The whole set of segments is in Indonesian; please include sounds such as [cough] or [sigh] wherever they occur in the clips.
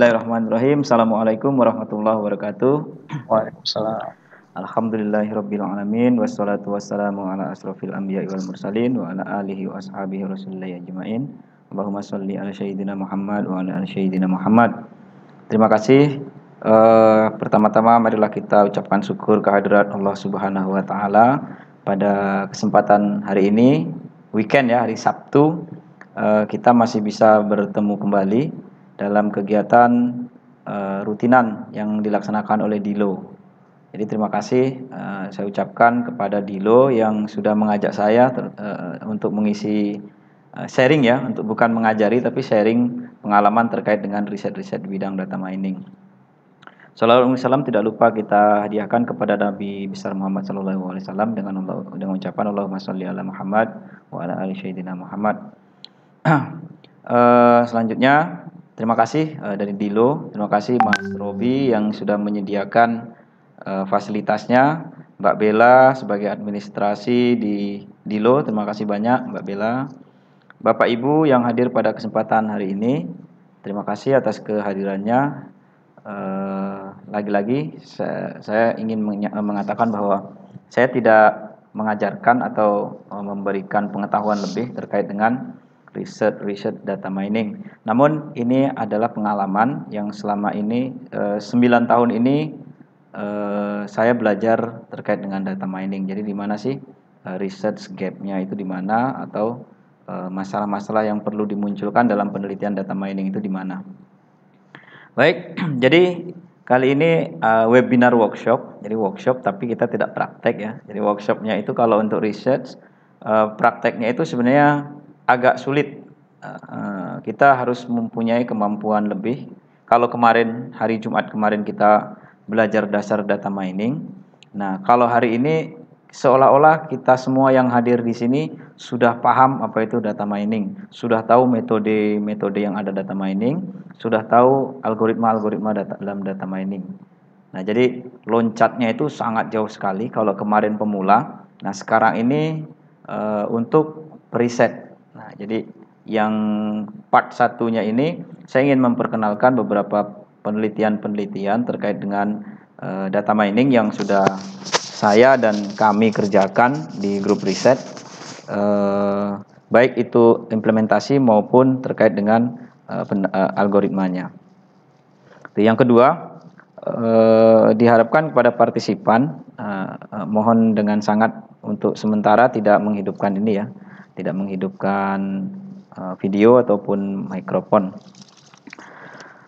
Bismillahirrahmanirrahim. Assalamualaikum warahmatullahi wabarakatuh. Waalaikumsalam. Alhamdulillahirabbil alamin wassalatu wassalamu ala asrofil anbiya'i wal mursalin wa ala alihi wa ashabihi rasulillahi ajmain. Allahumma shalli ala sayyidina Muhammad wa ala ali sayyidina Muhammad. Terima kasih. Uh, pertama-tama marilah kita ucapkan syukur kehadirat Allah Subhanahu wa taala pada kesempatan hari ini weekend ya hari Sabtu uh, kita masih bisa bertemu kembali dalam kegiatan uh, rutinan yang dilaksanakan oleh Dilo. Jadi terima kasih uh, saya ucapkan kepada Dilo yang sudah mengajak saya ter, uh, untuk mengisi uh, sharing ya, untuk bukan mengajari tapi sharing pengalaman terkait dengan riset-riset bidang data mining. Sallallahu alaihi wasallam tidak lupa kita hadiahkan kepada Nabi besar Muhammad sallallahu alaihi wasallam dengan dengan ucapan Allahumma shalli ala Muhammad wa ala ali sayyidina Muhammad. uh, [clears throat] selanjutnya Terima kasih uh, dari Dilo, terima kasih Mas Robi yang sudah menyediakan uh, fasilitasnya, Mbak Bella sebagai administrasi di Dilo, terima kasih banyak Mbak Bella. Bapak Ibu yang hadir pada kesempatan hari ini, terima kasih atas kehadirannya. Eh, lagi-lagi uh, saya, saya ingin mengatakan bahwa saya tidak mengajarkan atau memberikan pengetahuan lebih terkait dengan riset riset data mining. Namun ini adalah pengalaman yang selama ini eh, 9 tahun ini eh, saya belajar terkait dengan data mining. Jadi di mana sih eh, riset gapnya itu di mana atau eh, masalah-masalah yang perlu dimunculkan dalam penelitian data mining itu di mana. Baik, [clears throat] jadi kali ini uh, webinar workshop. Jadi workshop tapi kita tidak praktek ya. Jadi workshopnya itu kalau untuk research, uh, prakteknya itu sebenarnya agak sulit. Eh, kita harus mempunyai kemampuan lebih. Kalau kemarin hari Jumat kemarin kita belajar dasar data mining. Nah, kalau hari ini seolah-olah kita semua yang hadir di sini sudah paham apa itu data mining, sudah tahu metode-metode yang ada data mining, sudah tahu algoritma-algoritma data, dalam data mining. Nah, jadi loncatnya itu sangat jauh sekali kalau kemarin pemula. Nah, sekarang ini uh, untuk preset jadi yang part satunya ini saya ingin memperkenalkan beberapa penelitian-penelitian terkait dengan uh, data mining yang sudah saya dan kami kerjakan di grup riset uh, baik itu implementasi maupun terkait dengan uh, pen, uh, algoritmanya. Yang kedua uh, diharapkan kepada partisipan uh, uh, mohon dengan sangat untuk sementara tidak menghidupkan ini ya tidak menghidupkan uh, video ataupun mikrofon.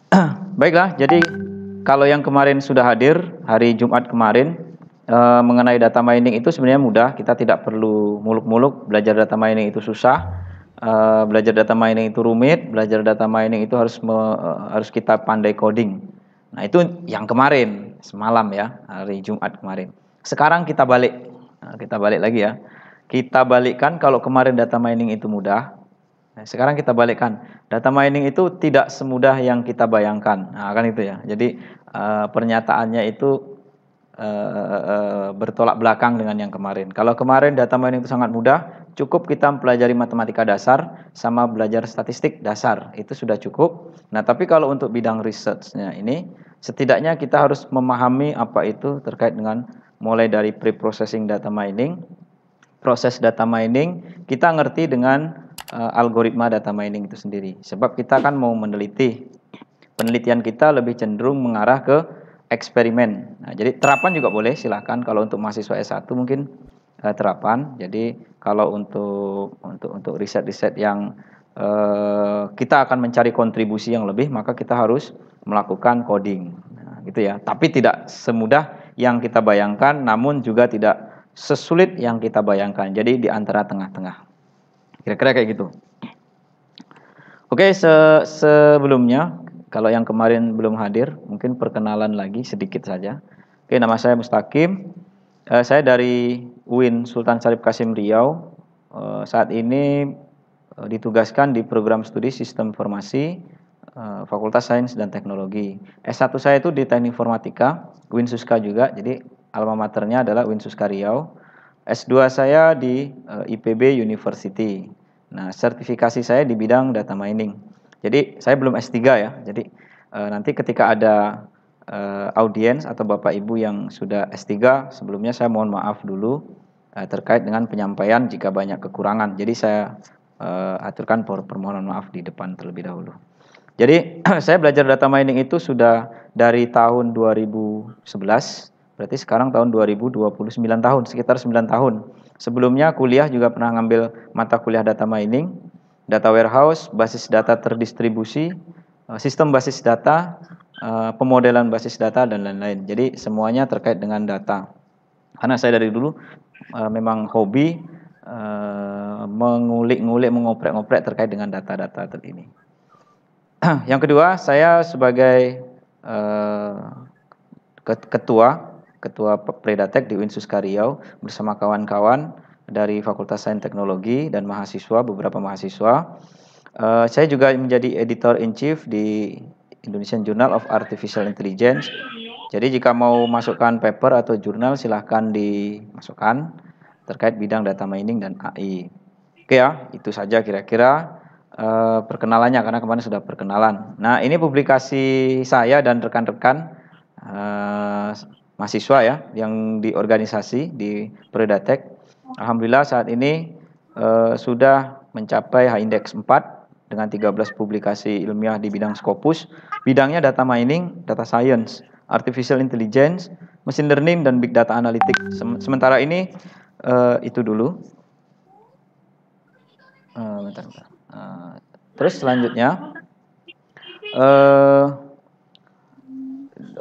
[clears throat] Baiklah, jadi kalau yang kemarin sudah hadir hari Jumat kemarin uh, mengenai data mining itu sebenarnya mudah, kita tidak perlu muluk-muluk belajar data mining itu susah. Uh, belajar data mining itu rumit, belajar data mining itu harus me, harus kita pandai coding. Nah, itu yang kemarin, semalam ya, hari Jumat kemarin. Sekarang kita balik. Nah, kita balik lagi ya kita balikkan kalau kemarin data mining itu mudah. Nah, sekarang kita balikkan. Data mining itu tidak semudah yang kita bayangkan. Nah, kan itu ya. Jadi uh, pernyataannya itu uh, uh, bertolak belakang dengan yang kemarin. Kalau kemarin data mining itu sangat mudah, cukup kita mempelajari matematika dasar sama belajar statistik dasar. Itu sudah cukup. Nah, tapi kalau untuk bidang researchnya ini setidaknya kita harus memahami apa itu terkait dengan mulai dari pre-processing data mining proses data mining, kita ngerti dengan uh, algoritma data mining itu sendiri. Sebab kita kan mau meneliti. Penelitian kita lebih cenderung mengarah ke eksperimen. Nah, jadi terapan juga boleh, silahkan. Kalau untuk mahasiswa S1 mungkin uh, terapan. Jadi kalau untuk untuk untuk riset-riset yang uh, kita akan mencari kontribusi yang lebih, maka kita harus melakukan coding, nah, gitu ya. Tapi tidak semudah yang kita bayangkan, namun juga tidak sesulit yang kita bayangkan. Jadi di antara tengah-tengah. Kira-kira kayak gitu. Oke, se sebelumnya kalau yang kemarin belum hadir, mungkin perkenalan lagi sedikit saja. Oke, nama saya Mustaqim. Eh, saya dari UIN Sultan Syarif Kasim Riau. Eh, saat ini eh, ditugaskan di program studi Sistem Informasi eh, Fakultas Sains dan Teknologi. S1 saya itu di Teknik Informatika, UIN Suska juga. Jadi alma maternya adalah Winsus Karyau. S2 saya di uh, eh, IPB University. Nah, sertifikasi saya di bidang data mining. Jadi, saya belum S3 ya. Jadi, uh, nanti ketika ada uh, audiens atau Bapak Ibu yang sudah S3, sebelumnya saya mohon maaf dulu uh, terkait dengan penyampaian jika banyak kekurangan. Jadi, saya uh, aturkan permohonan maaf di depan terlebih dahulu. Jadi, [clears throat] saya belajar data mining itu sudah dari tahun 2011 Berarti sekarang tahun 2029 tahun, sekitar 9 tahun. Sebelumnya kuliah juga pernah ngambil mata kuliah data mining, data warehouse, basis data terdistribusi, eh, sistem basis data, eh, pemodelan basis data dan lain-lain. Jadi semuanya terkait dengan data. Karena saya dari dulu eh, memang hobi mengulik-ngulik, mengoprek-ngoprek terkait dengan data-data ini. [clears throat] Yang kedua, saya sebagai ketua Ketua Predatek di Winsus Kariau bersama kawan-kawan dari Fakultas Sains Teknologi dan mahasiswa, beberapa mahasiswa. Uh, saya juga menjadi editor in chief di Indonesian Journal of Artificial Intelligence. Jadi jika mau masukkan paper atau jurnal silahkan dimasukkan terkait bidang data mining dan AI. Oke ya, itu saja kira-kira uh, perkenalannya karena kemarin sudah perkenalan. Nah ini publikasi saya dan rekan-rekan. Eh, mahasiswa ya yang di organisasi di Predatek. Alhamdulillah saat ini uh, sudah mencapai high indeks 4 dengan 13 publikasi ilmiah di bidang Scopus. Bidangnya data mining, data science, artificial intelligence, machine learning dan big data analytics. Sementara ini eh, itu dulu. Uh, bentar, bentar. Eh, terus selanjutnya eh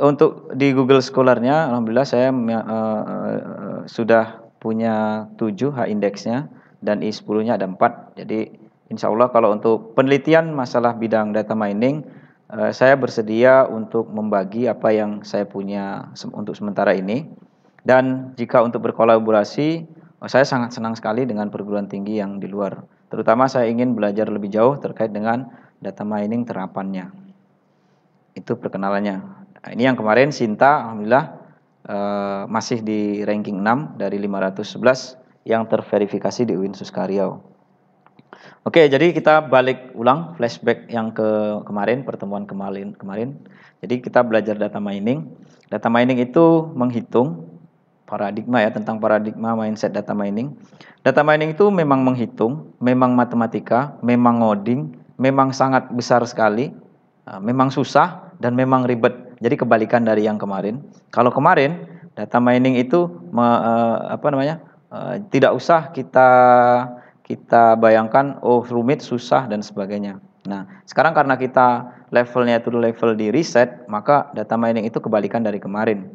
untuk di Google Scholar-nya alhamdulillah saya uh, sudah punya 7 H indeksnya dan I10-nya ada 4. Jadi insya Allah kalau untuk penelitian masalah bidang data mining uh, saya bersedia untuk membagi apa yang saya punya untuk sementara ini. Dan jika untuk berkolaborasi, oh, saya sangat senang sekali dengan perguruan tinggi yang di luar. Terutama saya ingin belajar lebih jauh terkait dengan data mining terapannya. Itu perkenalannya. Nah, ini yang kemarin Sinta alhamdulillah eh, masih di ranking 6 dari 511 yang terverifikasi di UIN Suskario. Oke, jadi kita balik ulang flashback yang ke kemarin pertemuan kemarin kemarin. Jadi kita belajar data mining. Data mining itu menghitung paradigma ya tentang paradigma mindset data mining. Data mining itu memang menghitung, memang matematika, memang ngoding, memang sangat besar sekali, eh, memang susah dan memang ribet. Jadi kebalikan dari yang kemarin. Kalau kemarin data mining itu me, uh, apa namanya? Uh, tidak usah kita kita bayangkan oh rumit, susah dan sebagainya. Nah, sekarang karena kita levelnya itu level di reset, maka data mining itu kebalikan dari kemarin.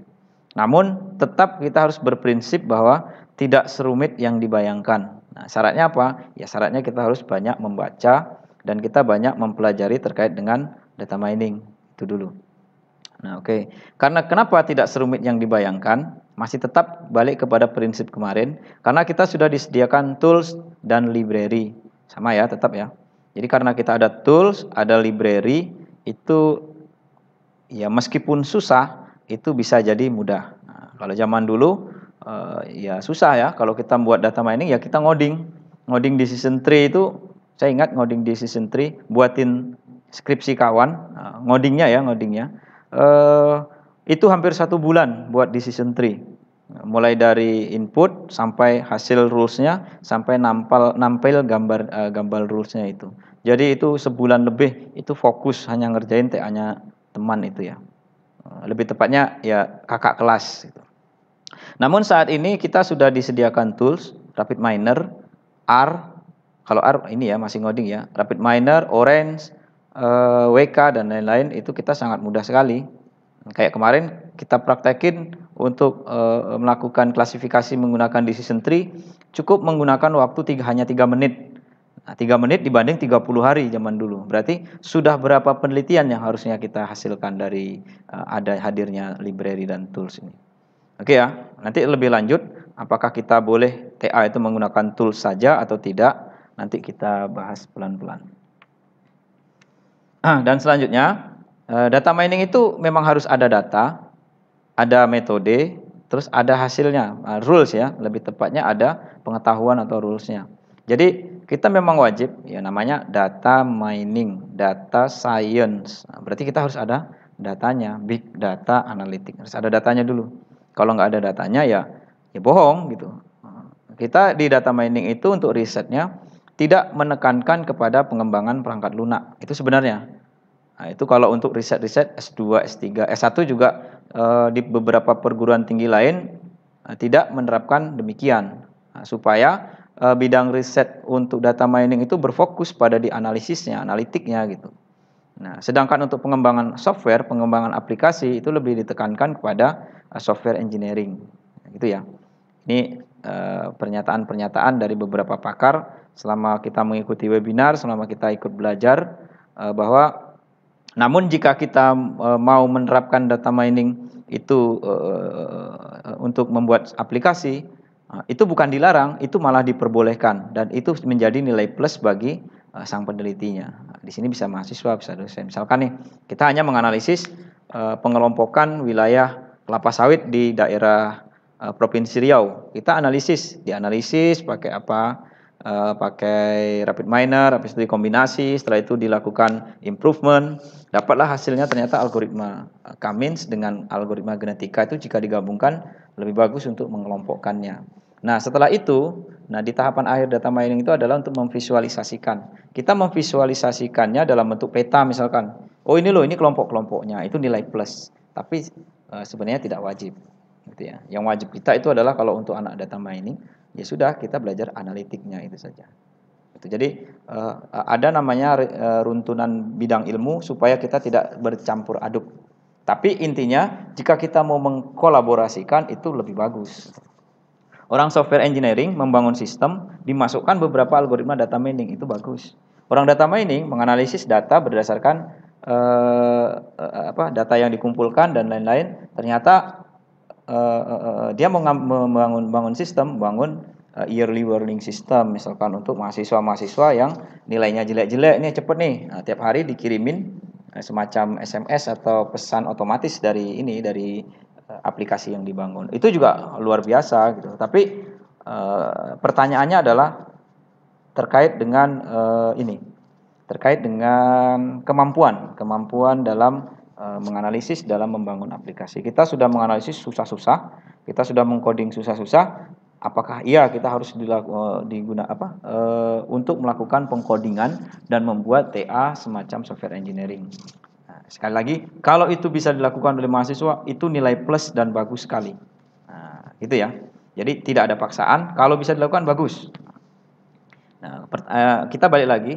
Namun tetap kita harus berprinsip bahwa tidak serumit yang dibayangkan. Nah, syaratnya apa? Ya syaratnya kita harus banyak membaca dan kita banyak mempelajari terkait dengan data mining. Itu dulu. Nah, oke. Okay. Karena kenapa tidak serumit yang dibayangkan? Masih tetap balik kepada prinsip kemarin karena kita sudah disediakan tools dan library. Sama ya, tetap ya. Jadi karena kita ada tools, ada library, itu ya meskipun susah itu bisa jadi mudah. Nah, kalau zaman dulu uh, ya susah ya kalau kita buat data mining ya kita ngoding. Ngoding di season 3 itu saya ingat ngoding di season 3 buatin skripsi kawan, uh, ngodingnya ya, ngodingnya Eh, itu hampir satu bulan buat decision tree mulai dari input sampai hasil rulesnya sampai nampal nampil gambar uh, gambar rulesnya itu jadi itu sebulan lebih itu fokus hanya ngerjain TA-nya teman itu ya eh, lebih tepatnya ya kakak kelas gitu. namun saat ini kita sudah disediakan tools rapid miner R kalau R ini ya masih ngoding ya rapid miner orange uh, eh, WK dan lain-lain itu kita sangat mudah sekali. Kayak kemarin kita praktekin untuk uh, melakukan klasifikasi menggunakan decision tree cukup menggunakan waktu tiga, hanya tiga menit. Nah, tiga 3 menit dibanding 30 hari zaman dulu. Berarti sudah berapa penelitian yang harusnya kita hasilkan dari uh, ada hadirnya library dan tools ini. Oke okay ya, nanti lebih lanjut apakah kita boleh TA itu menggunakan tools saja atau tidak, nanti kita bahas pelan-pelan. Ah, dan selanjutnya, eh, data mining itu memang harus ada data, ada metode, terus ada hasilnya, ah, rules ya, lebih tepatnya ada pengetahuan atau rulesnya. Jadi kita memang wajib, ya namanya data mining, data science. Ah, berarti kita harus ada datanya, big data analitik. Harus ada datanya dulu. Kalau nggak ada datanya ya, ya bohong gitu. Kita di data mining itu untuk risetnya tidak menekankan kepada pengembangan perangkat lunak. Itu sebenarnya. Nah, itu kalau untuk riset-riset S2, S3, S1 juga eh, di beberapa perguruan tinggi lain eh, tidak menerapkan demikian. Nah, supaya eh, bidang riset untuk data mining itu berfokus pada di analisisnya, analitiknya gitu. Nah, sedangkan untuk pengembangan software, pengembangan aplikasi itu lebih ditekankan kepada eh, software engineering. Nah, gitu ya. Ini eh, pernyataan-pernyataan dari beberapa pakar selama kita mengikuti webinar, selama kita ikut belajar eh, bahwa namun jika kita e, mau menerapkan data mining itu e, e, untuk membuat aplikasi, itu bukan dilarang, itu malah diperbolehkan dan itu menjadi nilai plus bagi sang penelitinya. Di sini bisa mahasiswa, bisa dosen. Misalkan nih, kita hanya menganalisis pengelompokan wilayah kelapa sawit di daerah provinsi Riau. Kita analisis, dianalisis pakai apa? uh, pakai rapid miner, habis itu dikombinasi, setelah itu dilakukan improvement, dapatlah hasilnya ternyata algoritma Kamins eh, dengan algoritma genetika itu jika digabungkan lebih bagus untuk mengelompokkannya. Nah, setelah itu, nah di tahapan akhir data mining itu adalah untuk memvisualisasikan. Kita memvisualisasikannya dalam bentuk peta misalkan. Oh, ini loh, ini kelompok-kelompoknya. Itu nilai plus. Tapi uh, sebenarnya tidak wajib gitu ya. Yang wajib kita itu adalah kalau untuk anak data mining ya sudah kita belajar analitiknya itu saja. Gitu. Jadi eh, ada namanya eh, runtunan bidang ilmu supaya kita tidak bercampur aduk. Tapi intinya jika kita mau mengkolaborasikan itu lebih bagus. Orang software engineering membangun sistem dimasukkan beberapa algoritma data mining itu bagus. Orang data mining menganalisis data berdasarkan eh, eh apa data yang dikumpulkan dan lain-lain. Ternyata Eh, eh, eh, dia membangun bangun sistem, bangun uh, yearly warning system misalkan untuk mahasiswa-mahasiswa yang nilainya jelek-jelek nih cepet nih. Nah, tiap hari dikirimin uh, semacam SMS atau pesan otomatis dari ini dari uh, aplikasi yang dibangun. Itu juga luar biasa gitu. Tapi uh, pertanyaannya adalah terkait dengan uh, ini terkait dengan kemampuan kemampuan dalam Eh, menganalisis dalam membangun aplikasi. Kita sudah menganalisis susah-susah, kita sudah mengkoding susah-susah. Apakah iya kita harus dilaku, eh, diguna apa e, untuk melakukan pengkodingan dan membuat TA semacam software engineering? Nah, sekali lagi, kalau itu bisa dilakukan oleh mahasiswa, itu nilai plus dan bagus sekali. Nah, itu ya. Jadi tidak ada paksaan. Kalau bisa dilakukan bagus. Nah, kita balik lagi.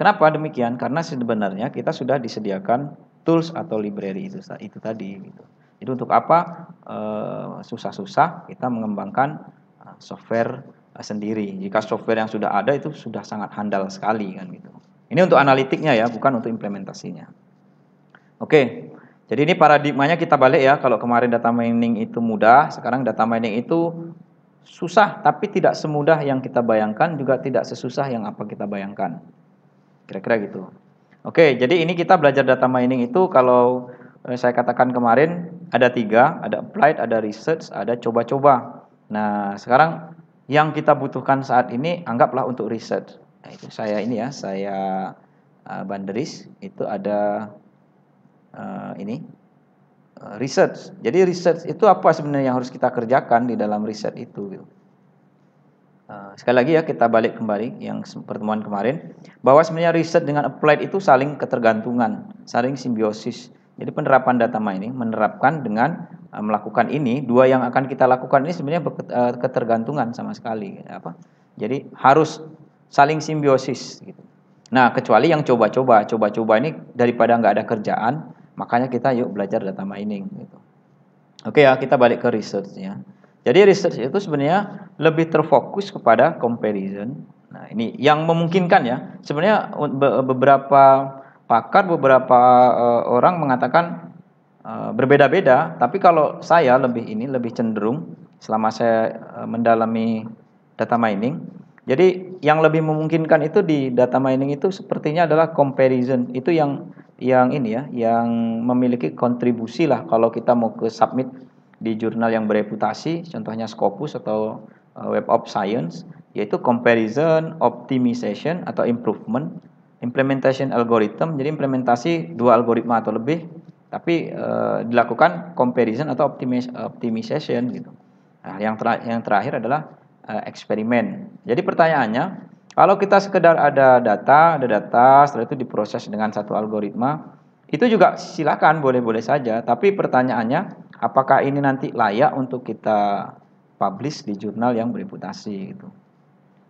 Kenapa demikian? Karena sebenarnya kita sudah disediakan tools atau library itu itu tadi gitu. Jadi untuk apa eh, susah-susah kita mengembangkan eh, software eh, sendiri. Jika software yang sudah ada itu sudah sangat handal sekali kan gitu. Ini untuk analitiknya ya, bukan untuk implementasinya. Oke. Jadi ini paradigmanya kita balik ya. Kalau kemarin data mining itu mudah, sekarang data mining itu susah tapi tidak semudah yang kita bayangkan juga tidak sesusah yang apa kita bayangkan. Kira-kira gitu. Oke, jadi ini kita belajar data mining itu kalau eh, saya katakan kemarin ada tiga, ada applied, ada research, ada coba-coba. Nah, sekarang yang kita butuhkan saat ini anggaplah untuk research. Nah, itu saya ini ya, saya uh, eh, banderis itu ada uh, ini uh, research. Jadi research itu apa sebenarnya yang harus kita kerjakan di dalam research itu? Gitu. Ah, sekali lagi ya kita balik kembali yang pertemuan kemarin bahwa sebenarnya riset dengan applied itu saling ketergantungan, saling simbiosis. Jadi penerapan data mining menerapkan dengan uh, melakukan ini dua yang akan kita lakukan ini sebenarnya ah, ketergantungan sama sekali apa? Jadi harus saling simbiosis gitu. Nah, kecuali yang coba-coba, coba-coba ini daripada nggak ada kerjaan, makanya kita yuk belajar data mining gitu. Oke ya, kita balik ke research ya. Jadi research itu sebenarnya lebih terfokus kepada comparison. Nah, ini yang memungkinkan ya. Sebenarnya beberapa pakar, beberapa uh, orang mengatakan uh, berbeda-beda, tapi kalau saya lebih ini lebih cenderung selama saya uh, mendalami data mining. Jadi yang lebih memungkinkan itu di data mining itu sepertinya adalah comparison. Itu yang yang ini ya, yang memiliki kontribusi lah kalau kita mau ke submit di jurnal yang bereputasi, contohnya Scopus atau eh, Web of Science, yaitu comparison, optimization atau improvement, implementation algorithm. Jadi implementasi dua algoritma atau lebih, tapi uh, dilakukan comparison atau optimis optimization gitu. Nah, yang ter yang terakhir adalah uh, eksperimen. Jadi pertanyaannya, kalau kita sekedar ada data, ada data, setelah itu diproses dengan satu algoritma, itu juga silakan boleh-boleh saja. Tapi pertanyaannya, apakah ini nanti layak untuk kita publish di jurnal yang bereputasi gitu.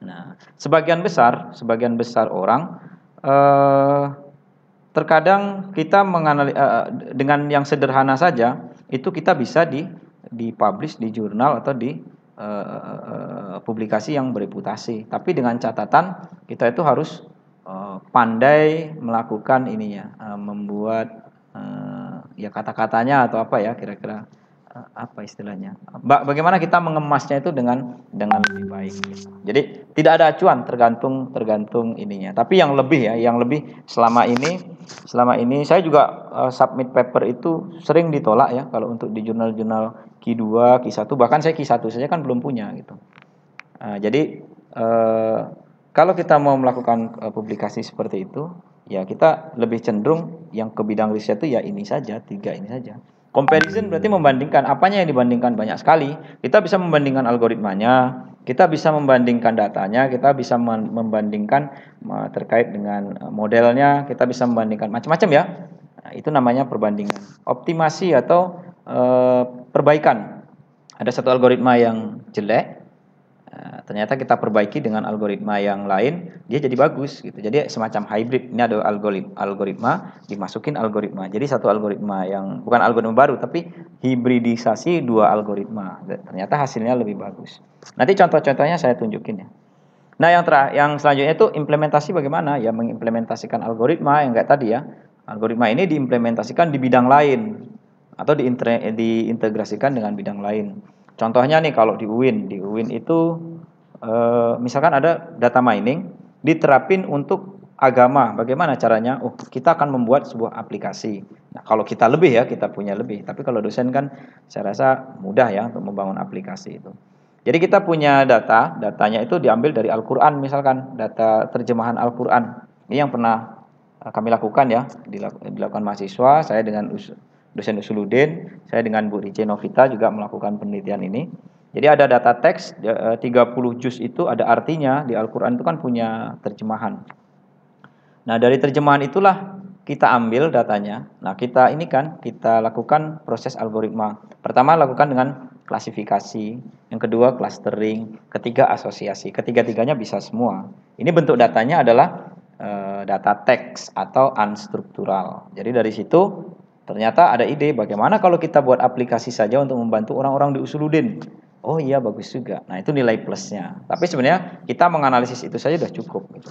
Nah, sebagian besar, sebagian besar orang eh, terkadang kita menganali, eh, dengan yang sederhana saja itu kita bisa di dipublish di jurnal atau di eh, eh, eh publikasi yang bereputasi. Tapi dengan catatan kita itu harus eh, pandai melakukan ininya, eh, membuat eh, ya kata-katanya atau apa ya kira-kira eh, apa istilahnya? Bagaimana kita mengemasnya itu dengan dengan lebih baik. Jadi tidak ada acuan tergantung tergantung ininya. Tapi yang lebih ya, yang lebih selama ini selama ini saya juga uh, submit paper itu sering ditolak ya kalau untuk di jurnal-jurnal Q2, Q1 bahkan saya Q1 saja kan belum punya gitu. Uh, jadi uh, kalau kita mau melakukan uh, publikasi seperti itu ya kita lebih cenderung yang ke bidang riset itu ya ini saja tiga ini saja comparison berarti hmm. membandingkan apanya yang dibandingkan banyak sekali kita bisa membandingkan algoritmanya kita bisa membandingkan datanya kita bisa membandingkan terkait dengan e, modelnya kita bisa membandingkan macam-macam ya nah, itu namanya perbandingan optimasi atau e, perbaikan ada satu algoritma yang jelek Nah, ternyata kita perbaiki dengan algoritma yang lain, dia jadi bagus gitu. Jadi semacam hybrid. Ini ada algoritma, algoritma dimasukin algoritma. Jadi satu algoritma yang bukan algoritma baru tapi hibridisasi dua algoritma. Ternyata hasilnya lebih bagus. Nanti contoh-contohnya saya tunjukin ya. Nah, yang terakhir yang selanjutnya itu implementasi bagaimana? Ya mengimplementasikan algoritma yang kayak tadi ya. Algoritma ini diimplementasikan di bidang lain atau diintegrasikan dengan bidang lain. Contohnya nih kalau di UIN, di UIN itu Eh, misalkan ada data mining diterapin untuk agama. Bagaimana caranya? Oh, kita akan membuat sebuah aplikasi. Nah, kalau kita lebih ya, kita punya lebih. Tapi kalau dosen kan saya rasa mudah ya untuk membangun aplikasi itu. Jadi kita punya data, datanya itu diambil dari Al-Qur'an misalkan, data terjemahan Al-Qur'an. Ini yang pernah eh, kami lakukan ya, dilakukan mahasiswa, saya dengan dosen Usuludin, saya dengan Bu Rice Novita juga melakukan penelitian ini. Jadi ada data teks 30 eh, juz itu ada artinya di Al-Qur'an itu kan punya terjemahan. Nah, dari terjemahan itulah kita ambil datanya. Nah, kita ini kan kita lakukan proses algoritma. Pertama lakukan dengan klasifikasi, yang kedua clustering, ketiga asosiasi. Ketiga-tiganya bisa semua. Ini bentuk datanya adalah eh, data teks atau unstruktural. Jadi dari situ ternyata ada ide bagaimana kalau kita buat aplikasi saja untuk membantu orang-orang di usuludin oh iya bagus juga. Nah itu nilai plusnya. Tapi sebenarnya kita menganalisis itu saja sudah cukup. Gitu.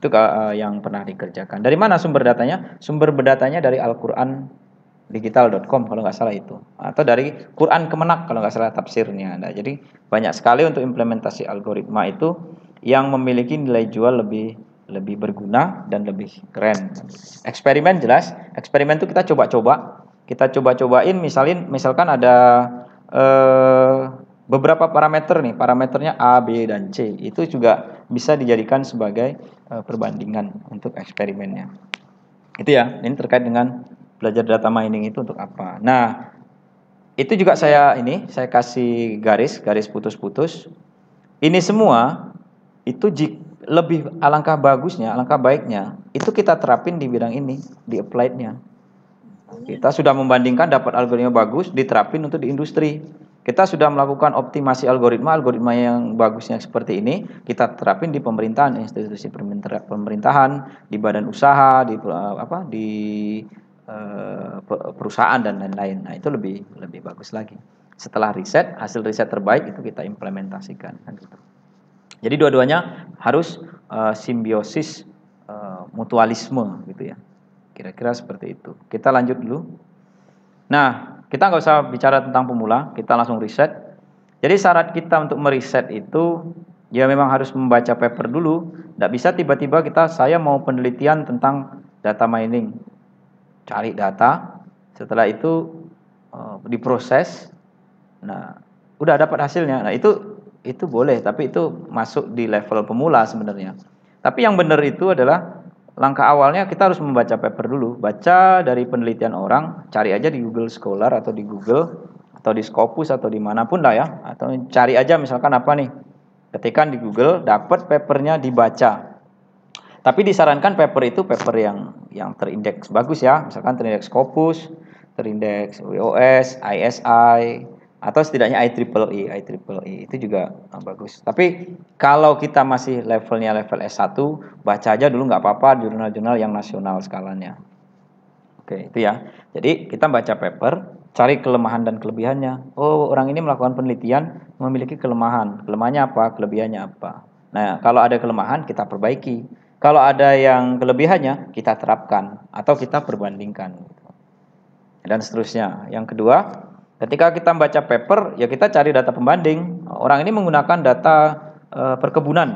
Itu uh, yang pernah dikerjakan. Dari mana sumber datanya? Sumber berdatanya dari Al-Quran digital.com kalau nggak salah itu atau dari Quran Kemenak kalau nggak salah tafsirnya. Nah, jadi banyak sekali untuk implementasi algoritma itu yang memiliki nilai jual lebih lebih berguna dan lebih keren. Eksperimen jelas, eksperimen itu kita coba-coba, kita coba-cobain misalin misalkan ada Eh, beberapa parameter nih, parameternya A, B, dan C itu juga bisa dijadikan sebagai uh, perbandingan untuk eksperimennya. Itu ya, ini terkait dengan belajar data mining itu untuk apa. Nah, itu juga saya ini saya kasih garis garis putus-putus. Ini semua itu lebih alangkah bagusnya, alangkah baiknya itu kita terapin di bidang ini di applied-nya. Kita sudah membandingkan dapat algoritma bagus diterapin untuk di industri. Kita sudah melakukan optimasi algoritma, algoritma yang bagusnya seperti ini kita terapin di pemerintahan, institusi pemerintahan, di badan usaha, di eh, apa di eh, perusahaan dan lain-lain. Nah, itu lebih lebih bagus lagi. Setelah riset, hasil riset terbaik itu kita implementasikan kan gitu. Jadi dua-duanya harus uh, simbiosis uh, mutualisme gitu ya. Kira-kira seperti itu. Kita lanjut dulu. Nah, kita nggak usah bicara tentang pemula, kita langsung riset. Jadi syarat kita untuk meriset itu ya memang harus membaca paper dulu. Tidak bisa tiba-tiba kita saya mau penelitian tentang data mining, cari data, setelah itu eh, diproses. Nah, udah dapat hasilnya. Nah itu itu boleh, tapi itu masuk di level pemula sebenarnya. Tapi yang benar itu adalah langkah awalnya kita harus membaca paper dulu. Baca dari penelitian orang, cari aja di Google Scholar atau di Google atau di Scopus atau dimanapun lah ya. Atau cari aja misalkan apa nih. Ketikan di Google, dapat papernya dibaca. Tapi disarankan paper itu paper yang yang terindeks bagus ya. Misalkan terindeks Scopus, terindeks WOS, ISI, atau setidaknya IEEE, IEEE e itu juga ah, bagus. Tapi kalau kita masih levelnya level S1, baca aja dulu nggak apa-apa jurnal-jurnal yang nasional skalanya. Oke, itu ya. Jadi kita baca paper, cari kelemahan dan kelebihannya. Oh, orang ini melakukan penelitian memiliki kelemahan. Kelemahannya apa? Kelebihannya apa? Nah, kalau ada kelemahan kita perbaiki. Kalau ada yang kelebihannya kita terapkan atau kita perbandingkan dan seterusnya. Yang kedua, Ketika kita membaca paper, ya kita cari data pembanding. Orang ini menggunakan data e, perkebunan.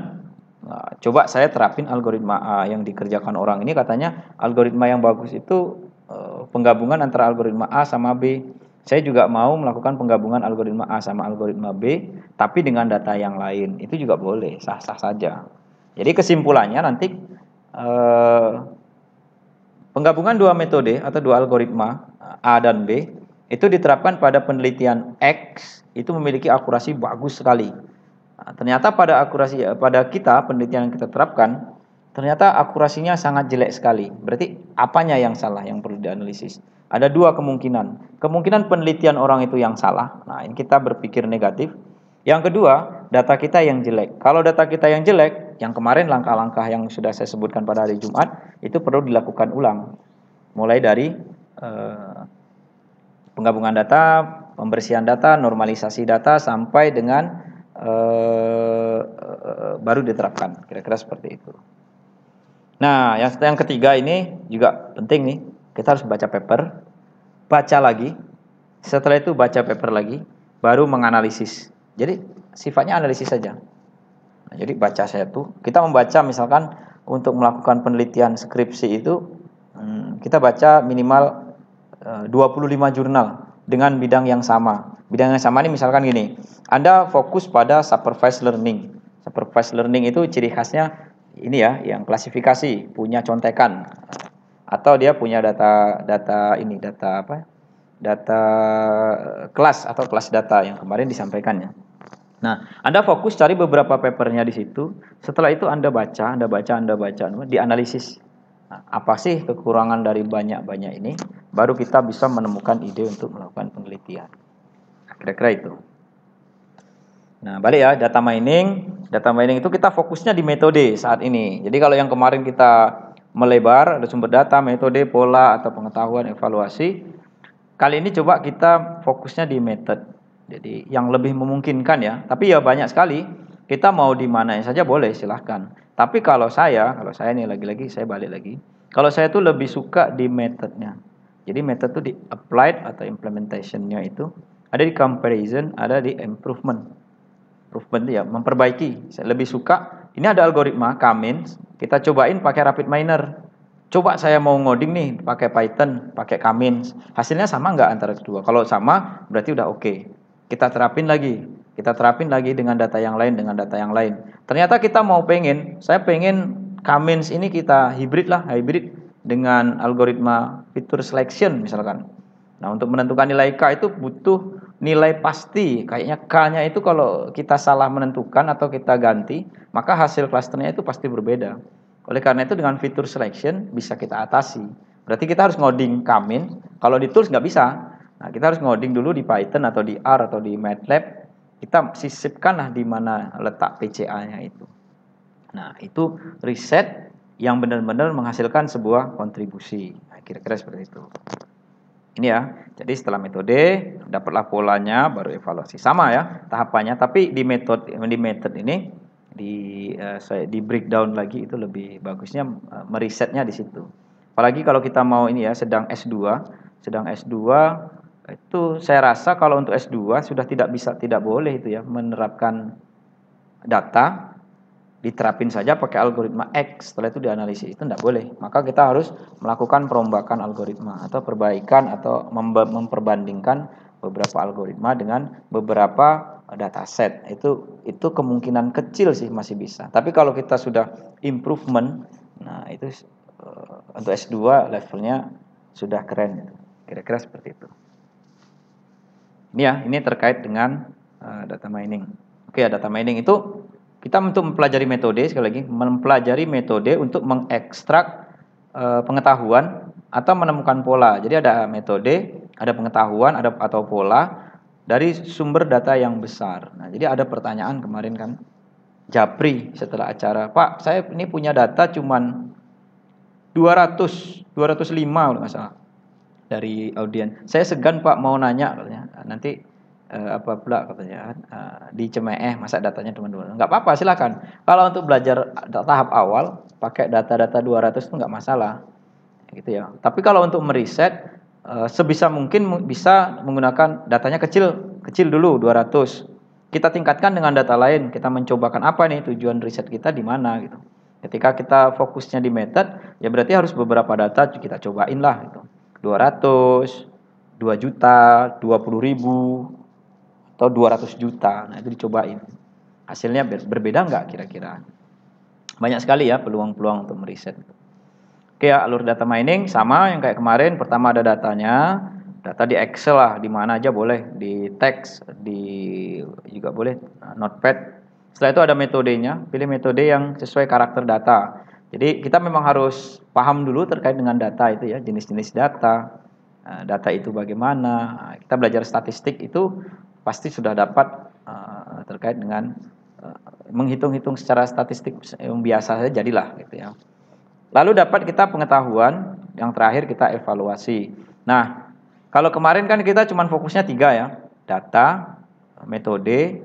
Nah, coba saya terapin algoritma A yang dikerjakan orang ini katanya algoritma yang bagus itu e, penggabungan antara algoritma A sama B. Saya juga mau melakukan penggabungan algoritma A sama algoritma B, tapi dengan data yang lain. Itu juga boleh, sah-sah saja. Jadi kesimpulannya nanti e, penggabungan dua metode atau dua algoritma A dan B itu diterapkan pada penelitian X itu memiliki akurasi bagus sekali. Nah, ternyata pada akurasi eh, pada kita penelitian yang kita terapkan ternyata akurasinya sangat jelek sekali. Berarti apanya yang salah yang perlu dianalisis? Ada dua kemungkinan. Kemungkinan penelitian orang itu yang salah. Nah, ini kita berpikir negatif. Yang kedua, data kita yang jelek. Kalau data kita yang jelek, yang kemarin langkah-langkah yang sudah saya sebutkan pada hari Jumat itu perlu dilakukan ulang. Mulai dari uh, penggabungan data, pembersihan data, normalisasi data sampai dengan uh, baru diterapkan. Kira-kira seperti itu. Nah, yang yang ketiga ini juga penting nih. Kita harus baca paper, baca lagi. Setelah itu baca paper lagi, baru menganalisis. Jadi sifatnya analisis saja. Nah, jadi baca saya tuh, kita membaca misalkan untuk melakukan penelitian skripsi itu, hmm, kita baca minimal 25 jurnal dengan bidang yang sama. Bidang yang sama ini misalkan gini, Anda fokus pada supervised learning. Supervised learning itu ciri khasnya ini ya, yang klasifikasi, punya contekan atau dia punya data data ini, data apa? Data kelas atau kelas data yang kemarin disampaikannya. Nah, Anda fokus cari beberapa papernya di situ. Setelah itu Anda baca, Anda baca, Anda baca, dianalisis Nah, apa sih kekurangan dari banyak-banyak ini? Baru kita bisa menemukan ide untuk melakukan penelitian. Kira-kira itu. Nah, balik ya, data mining. Data mining itu kita fokusnya di metode saat ini. Jadi kalau yang kemarin kita melebar, ada sumber data, metode, pola, atau pengetahuan, evaluasi. Kali ini coba kita fokusnya di metode. Jadi yang lebih memungkinkan ya, tapi ya banyak sekali kita mau di mana saja boleh silahkan. Tapi kalau saya, kalau saya ini lagi-lagi saya balik lagi. Kalau saya tuh lebih suka di methodnya. Jadi method tuh di applied atau implementationnya itu ada di comparison, ada di improvement. Improvement ya memperbaiki. Saya lebih suka ini ada algoritma Kamins. Kita cobain pakai Rapid Miner. Coba saya mau ngoding nih pakai Python, pakai Kamins. Hasilnya sama nggak antara kedua? Kalau sama berarti udah oke. Okay. Kita terapin lagi kita terapin lagi dengan data yang lain, dengan data yang lain. Ternyata kita mau pengen, saya pengen Kamins ini kita hybrid lah, hybrid dengan algoritma fitur selection misalkan. Nah, untuk menentukan nilai K itu butuh nilai pasti. Kayaknya K-nya itu kalau kita salah menentukan atau kita ganti, maka hasil klasternya itu pasti berbeda. Oleh karena itu dengan fitur selection bisa kita atasi. Berarti kita harus ngoding Kamin. Kalau di tools nggak bisa. Nah, kita harus ngoding dulu di Python atau di R atau di MATLAB kita sisipkanlah di mana letak PCA-nya itu. Nah, itu riset yang benar-benar menghasilkan sebuah kontribusi. kira nah, kira-kira seperti itu. Ini ya. Jadi setelah metode dapatlah polanya baru evaluasi. Sama ya tahapannya, tapi di metode di metode ini di uh, saya di breakdown lagi itu lebih bagusnya uh, merisetnya di situ. Apalagi kalau kita mau ini ya sedang S2, sedang S2 itu saya rasa kalau untuk S2 sudah tidak bisa tidak boleh itu ya menerapkan data diterapin saja pakai algoritma X setelah itu dianalisis itu tidak boleh maka kita harus melakukan perombakan algoritma atau perbaikan atau memperbandingkan beberapa algoritma dengan beberapa dataset itu itu kemungkinan kecil sih masih bisa tapi kalau kita sudah improvement nah itu eh, untuk S2 levelnya sudah keren kira-kira seperti itu ini ya, ini terkait dengan uh, data mining. Oke, data mining itu kita untuk mempelajari metode sekali lagi, mempelajari metode untuk mengekstrak uh, pengetahuan atau menemukan pola. Jadi ada metode, ada pengetahuan, ada atau pola dari sumber data yang besar. Nah, jadi ada pertanyaan kemarin kan Japri setelah acara, "Pak, saya ini punya data cuman 200, 205 kalau nggak salah." dari audiens. Saya segan Pak mau nanya katanya. Nanti uh, apa pula katanya uh, di cemeh masa datanya teman-teman. Enggak apa-apa silakan. Kalau untuk belajar tahap awal pakai data-data 200 itu enggak masalah. Gitu ya. Tapi kalau untuk meriset uh, sebisa mungkin bisa menggunakan datanya kecil kecil dulu 200. Kita tingkatkan dengan data lain. Kita mencobakan apa nih tujuan riset kita di mana gitu. Ketika kita fokusnya di method, ya berarti harus beberapa data kita cobain lah gitu. 200, 2 juta, 20 ribu, atau 200 juta. Nah itu dicobain. Hasilnya ber berbeda nggak kira-kira? Banyak sekali ya peluang-peluang untuk meriset. Oke ya, alur data mining sama yang kayak kemarin. Pertama ada datanya, data di Excel lah, di mana aja boleh, di teks, di juga boleh, nah, notepad. Setelah itu ada metodenya, pilih metode yang sesuai karakter data. Jadi kita memang harus paham dulu terkait dengan data itu ya, jenis-jenis data, nah, data itu bagaimana. Nah, kita belajar statistik itu pasti sudah dapat eh, terkait dengan eh, menghitung-hitung secara statistik yang biasa saja jadilah gitu ya. Lalu dapat kita pengetahuan yang terakhir kita evaluasi. Nah, kalau kemarin kan kita cuma fokusnya tiga ya, data, metode,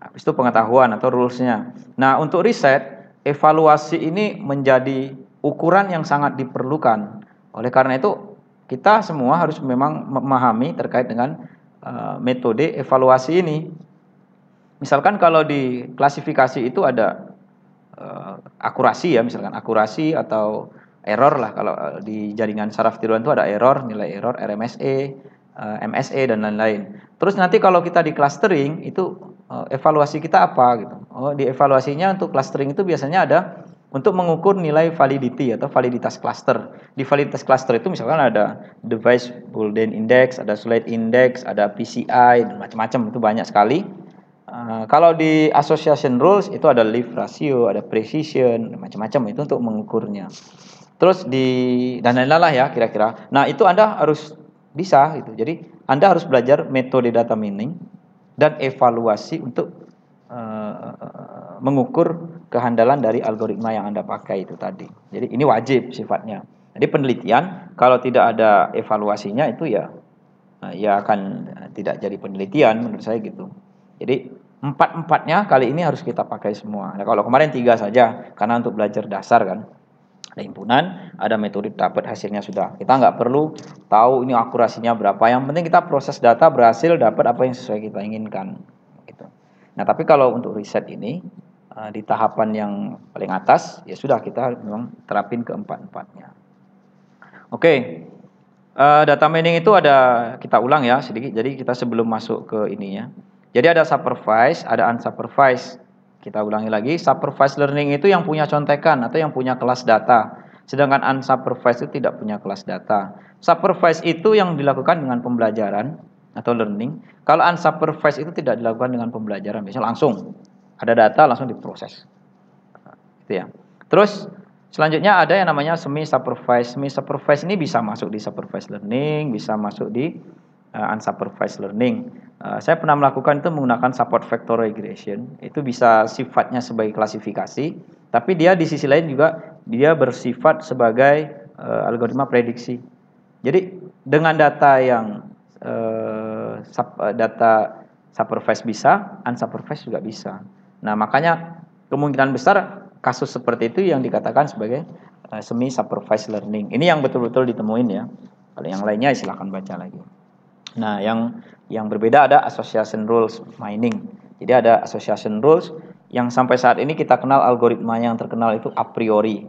habis itu pengetahuan atau rulesnya. Nah, untuk riset evaluasi ini menjadi ukuran yang sangat diperlukan. Oleh karena itu, kita semua harus memang memahami terkait dengan uh, metode evaluasi ini. Misalkan kalau di klasifikasi itu ada uh, akurasi ya, misalkan akurasi atau error lah kalau eh, di jaringan saraf tiruan itu ada error, nilai error RMSE, uh, MSE dan lain-lain. Terus nanti kalau kita di clustering itu uh, evaluasi kita apa gitu. Oh, di evaluasinya untuk clustering itu biasanya ada untuk mengukur nilai validity atau validitas cluster. Di validitas cluster itu misalkan ada device Boolean index, ada slide index, ada PCI dan macam-macam itu banyak sekali. Uh, kalau di association rules itu ada leaf ratio, ada precision, macam-macam itu untuk mengukurnya. Terus di dan lain-lain lah ya kira-kira. Nah, itu Anda harus bisa gitu. Jadi, Anda harus belajar metode data mining dan evaluasi untuk Eh, mengukur kehandalan dari algoritma yang Anda pakai itu tadi. Jadi ini wajib sifatnya. Jadi penelitian kalau tidak ada evaluasinya itu ya eh, ya akan tidak jadi penelitian menurut saya gitu. Jadi empat-empatnya kali ini harus kita pakai semua. Nah, kalau kemarin tiga saja karena untuk belajar dasar kan. Ada impunan, ada metode dapat hasilnya sudah. Kita nggak perlu tahu ini akurasinya berapa. Yang penting kita proses data berhasil dapat apa yang sesuai kita inginkan. Nah, tapi kalau untuk riset ini eh, di tahapan yang paling atas ya sudah kita memang terapin keempat-empatnya. Oke. Eh, data mining itu ada kita ulang ya sedikit. Jadi kita sebelum masuk ke ininya. Jadi ada supervised, ada unsupervised. Kita ulangi lagi, supervised learning itu yang punya contekan atau yang punya kelas data. Sedangkan unsupervised itu tidak punya kelas data. Supervised itu yang dilakukan dengan pembelajaran, atau learning. Kalau unsupervised itu tidak dilakukan dengan pembelajaran, bisa langsung ada data langsung diproses. Itu ya. Terus selanjutnya ada yang namanya semi supervised. Semi supervised ini bisa masuk di supervised learning, bisa masuk di uh, unsupervised learning. Uh, saya pernah melakukan itu menggunakan support vector regression. Itu bisa sifatnya sebagai klasifikasi, tapi dia di sisi lain juga dia bersifat sebagai uh, algoritma prediksi. Jadi dengan data yang uh, sub, eh, data supervised bisa, unsupervised juga bisa. Nah, makanya kemungkinan besar kasus seperti itu yang dikatakan sebagai uh, eh, semi supervised learning. Ini yang betul-betul ditemuin ya. Kalau yang lainnya silahkan baca lagi. Nah, yang yang berbeda ada association rules mining. Jadi ada association rules yang sampai saat ini kita kenal algoritma yang terkenal itu a priori.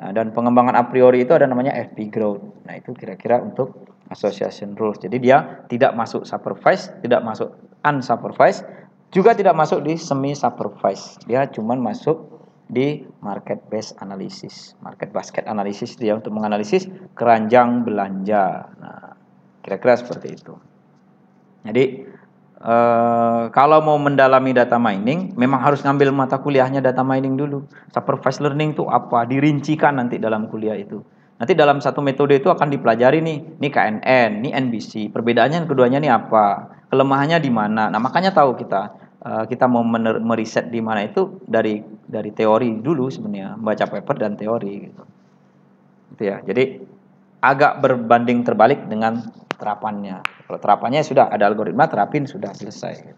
Nah, dan pengembangan a priori itu ada namanya FP growth. Nah, itu kira-kira untuk association rules. Jadi dia tidak masuk supervised, tidak masuk unsupervised, juga tidak masuk di semi supervised. Dia cuman masuk di market based analysis. Market basket analysis dia untuk menganalisis keranjang belanja. Nah, kira-kira seperti itu. Jadi Uh, kalau mau mendalami data mining, memang harus ngambil mata kuliahnya data mining dulu. Supervised learning itu apa? Dirincikan nanti dalam kuliah itu. Nanti dalam satu metode itu akan dipelajari nih, ini KNN, ini NBC. Perbedaannya keduanya ini apa? Kelemahannya di mana? Nah, makanya tahu kita eh, kita mau meriset di mana itu dari dari teori dulu sebenarnya, baca paper dan teori gitu. Gitu ya. Jadi agak berbanding terbalik dengan terapannya. Kalau terapannya sudah ada algoritma, terapin sudah selesai.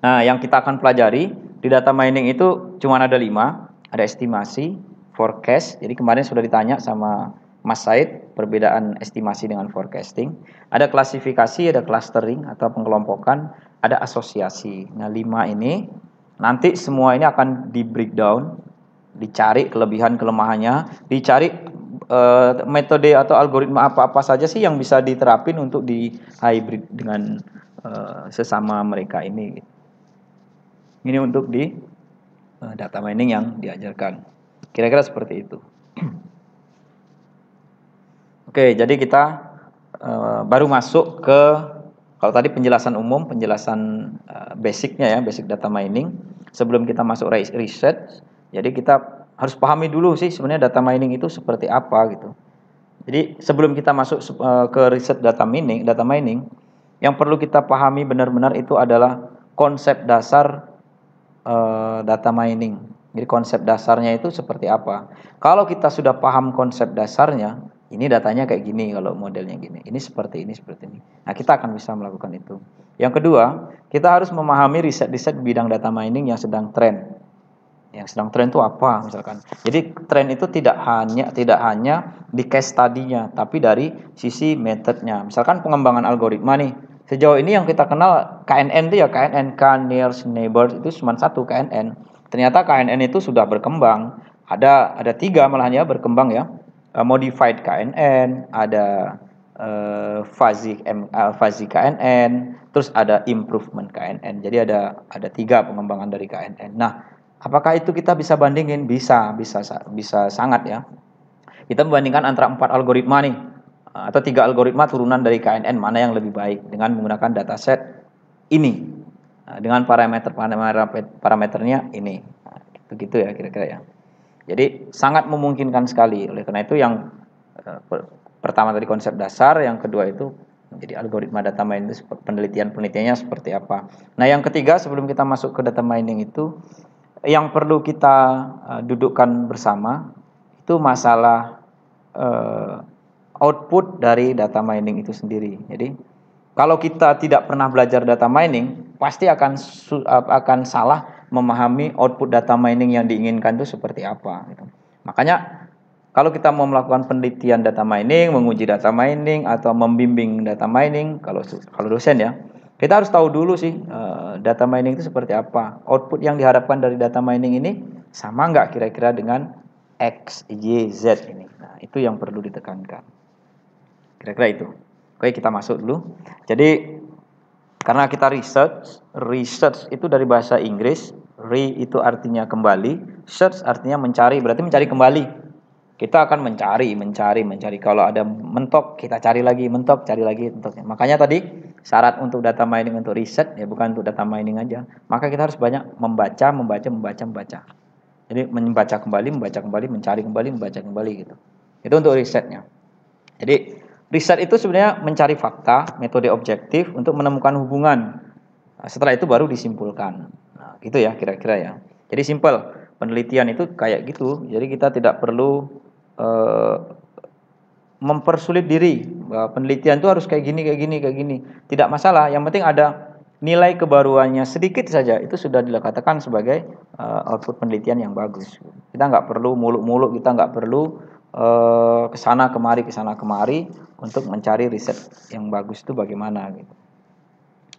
Nah, yang kita akan pelajari di data mining itu cuma ada lima, ada estimasi, forecast. Jadi kemarin sudah ditanya sama Mas Said perbedaan estimasi dengan forecasting. Ada klasifikasi, ada clustering atau pengelompokan, ada asosiasi. Nah, lima ini nanti semua ini akan di breakdown, dicari kelebihan kelemahannya, dicari uh, metode atau algoritma apa-apa saja sih yang bisa diterapin untuk di hybrid dengan uh, sesama mereka ini. Ini untuk di eh, data mining yang diajarkan. Kira-kira seperti itu. Oke, jadi kita e, baru masuk ke kalau tadi penjelasan umum, penjelasan e, basicnya ya, basic data mining. Sebelum kita masuk riset, jadi kita harus pahami dulu sih sebenarnya data mining itu seperti apa gitu. Jadi sebelum kita masuk e, ke riset data mining, data mining, yang perlu kita pahami benar-benar itu adalah konsep dasar e, data mining. Jadi konsep dasarnya itu seperti apa? Kalau kita sudah paham konsep dasarnya, ini datanya kayak gini kalau modelnya gini. Ini seperti ini, seperti ini. Nah, kita akan bisa melakukan itu. Yang kedua, kita harus memahami riset-riset bidang data mining yang sedang tren. Yang sedang tren itu apa misalkan. Jadi tren itu tidak hanya tidak hanya di case tadinya tapi dari sisi metodenya. Misalkan pengembangan algoritma nih. Sejauh ini yang kita kenal KNN itu ya KNN, K nearest neighbor itu cuma satu KNN. Ternyata KNN itu sudah berkembang. Ada ada tiga malahnya berkembang ya. Eh, modified KNN, ada uh, fuzzy, uh, fuzzy KNN, terus ada improvement KNN. Jadi ada ada tiga pengembangan dari KNN. Nah, apakah itu kita bisa bandingin? Bisa, bisa, bisa sangat ya. Kita membandingkan antara empat algoritma nih atau tiga algoritma turunan dari KNN mana yang lebih baik dengan menggunakan dataset ini Nah, dengan parameter parameternya ini. Nah, begitu ya kira-kira ya. Jadi sangat memungkinkan sekali. Oleh karena itu yang eh, pertama tadi konsep dasar, yang kedua itu jadi algoritma data mining itu penelitian penelitiannya seperti apa. Nah yang ketiga sebelum kita masuk ke data mining itu yang perlu kita eh, dudukkan bersama itu masalah eh, output dari data mining itu sendiri. Jadi kalau kita tidak pernah belajar data mining, pasti akan akan salah memahami output data mining yang diinginkan itu seperti apa. Gitu. Makanya kalau kita mau melakukan penelitian data mining, menguji data mining atau membimbing data mining, kalau kalau dosen ya, kita harus tahu dulu sih eh, data mining itu seperti apa, output yang diharapkan dari data mining ini sama nggak kira-kira dengan X, Y, Z ini. Nah, itu yang perlu ditekankan. Kira-kira itu. Oke, kita masuk dulu. Jadi karena kita research, research itu dari bahasa Inggris, re itu artinya kembali, search artinya mencari, berarti mencari kembali. Kita akan mencari, mencari, mencari. Kalau ada mentok, kita cari lagi, mentok, cari lagi, mentoknya. Makanya tadi syarat untuk data mining untuk riset ya bukan untuk data mining aja. Maka kita harus banyak membaca, membaca, membaca, membaca. Jadi membaca kembali, membaca kembali, mencari kembali, membaca kembali gitu. Itu untuk risetnya. Jadi Riset itu sebenarnya mencari fakta, metode objektif untuk menemukan hubungan. Nah, setelah itu baru disimpulkan. Nah, gitu ya kira-kira ya. Jadi simpel, penelitian itu kayak gitu. Jadi kita tidak perlu uh, mempersulit diri. Bahwa penelitian itu harus kayak gini, kayak gini, kayak gini. Tidak masalah, yang penting ada nilai kebaruannya sedikit saja itu sudah dikatakan sebagai uh, output penelitian yang bagus. Kita nggak perlu muluk-muluk, kita nggak perlu Eh, ke sana kemari ke sana kemari untuk mencari riset yang bagus itu bagaimana gitu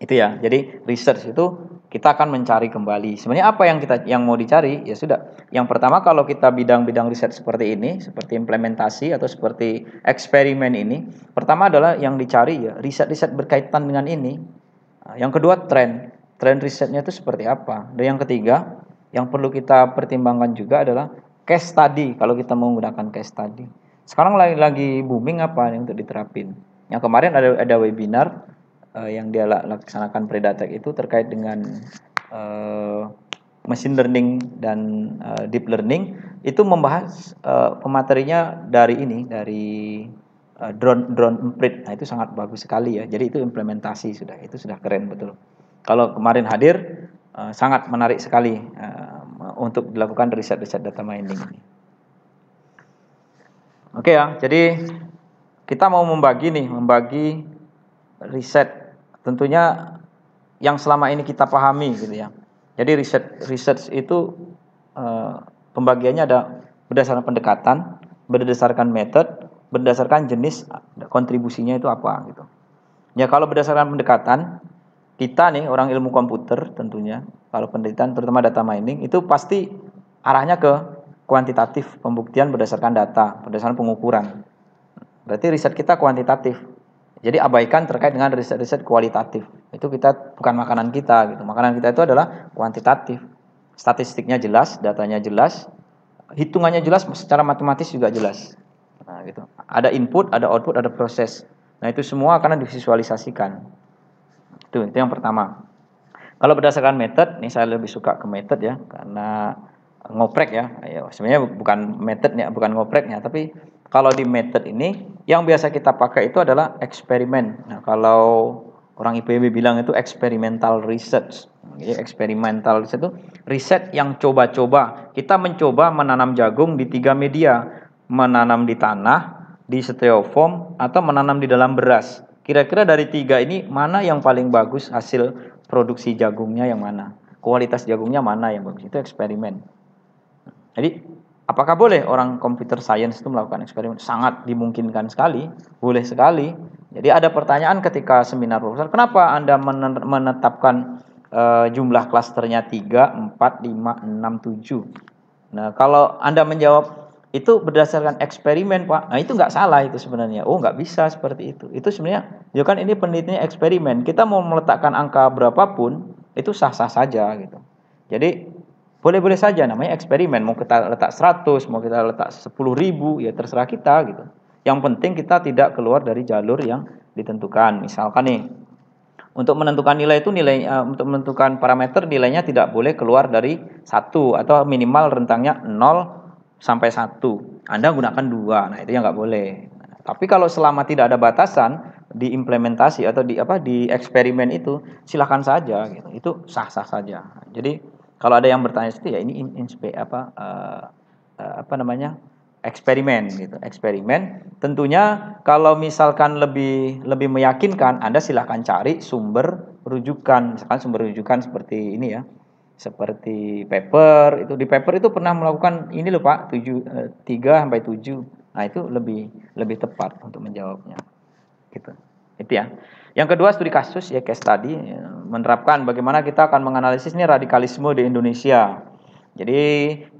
itu ya jadi riset itu kita akan mencari kembali sebenarnya apa yang kita yang mau dicari ya sudah yang pertama kalau kita bidang-bidang riset seperti ini seperti implementasi atau seperti eksperimen ini pertama adalah yang dicari ya riset-riset berkaitan dengan ini yang kedua tren tren risetnya itu seperti apa dan yang ketiga yang perlu kita pertimbangkan juga adalah case study kalau kita mau menggunakan case study. Sekarang lagi, lagi booming apa nih untuk diterapin? Yang kemarin ada ada webinar uh, yang dia laksanakan Predatek itu terkait dengan uh, machine learning dan uh, deep learning itu membahas uh, pematerinya dari ini dari uh, drone drone imprint. Nah, itu sangat bagus sekali ya. Jadi itu implementasi sudah itu sudah keren betul. Kalau kemarin hadir uh, sangat menarik sekali uh, untuk dilakukan riset-riset data mining ini. Oke ya, jadi kita mau membagi nih, membagi riset. Tentunya yang selama ini kita pahami gitu ya. Jadi riset riset itu e, pembagiannya ada berdasarkan pendekatan, berdasarkan metode, berdasarkan jenis kontribusinya itu apa gitu. Ya kalau berdasarkan pendekatan kita nih orang ilmu komputer tentunya kalau penelitian terutama data mining itu pasti arahnya ke kuantitatif pembuktian berdasarkan data berdasarkan pengukuran berarti riset kita kuantitatif jadi abaikan terkait dengan riset-riset kualitatif itu kita bukan makanan kita gitu makanan kita itu adalah kuantitatif statistiknya jelas datanya jelas hitungannya jelas secara matematis juga jelas nah gitu ada input ada output ada proses nah itu semua akan divisualisasikan itu, itu yang pertama. Kalau berdasarkan metode ini saya lebih suka ke metode ya, karena ngoprek ya. Ayo, sebenarnya bukan ya bukan ngopreknya, tapi kalau di metode ini yang biasa kita pakai itu adalah eksperimen. Nah, kalau orang IPB bilang itu experimental research. Jadi experimental research itu riset yang coba-coba. Kita mencoba menanam jagung di tiga media, menanam di tanah, di stereofoam atau menanam di dalam beras. Kira-kira dari tiga ini mana yang paling bagus hasil produksi jagungnya yang mana? Kualitas jagungnya mana yang bagus? Itu eksperimen. Jadi apakah boleh orang computer science itu melakukan eksperimen? Sangat dimungkinkan sekali, boleh sekali. Jadi ada pertanyaan ketika seminar profesor kenapa Anda menetapkan uh, jumlah klasternya 3, 4, 5, 6, 7? Nah, kalau Anda menjawab itu berdasarkan eksperimen pak nah itu nggak salah itu sebenarnya oh nggak bisa seperti itu itu sebenarnya ya kan ini penelitiannya eksperimen kita mau meletakkan angka berapapun itu sah sah saja gitu jadi boleh boleh saja namanya eksperimen mau kita letak 100 mau kita letak sepuluh ribu ya terserah kita gitu yang penting kita tidak keluar dari jalur yang ditentukan misalkan nih untuk menentukan nilai itu nilai uh, untuk menentukan parameter nilainya tidak boleh keluar dari satu atau minimal rentangnya 0 sampai satu. Anda gunakan dua, nah itu yang nggak boleh. Tapi kalau selama tidak ada batasan diimplementasi atau di apa di eksperimen itu silahkan saja gitu. Itu sah-sah saja. Jadi kalau ada yang bertanya itu ya ini inspe in, apa uh, uh, apa namanya? eksperimen gitu. Eksperimen tentunya kalau misalkan lebih lebih meyakinkan Anda silahkan cari sumber rujukan, misalkan sumber rujukan seperti ini ya seperti paper itu di paper itu pernah melakukan ini loh Pak 7 3 eh, sampai 7. Nah, itu lebih lebih tepat untuk menjawabnya. Gitu. Itu ya. Yang kedua studi kasus ya case tadi ya, menerapkan bagaimana kita akan menganalisis ini radikalisme di Indonesia. Jadi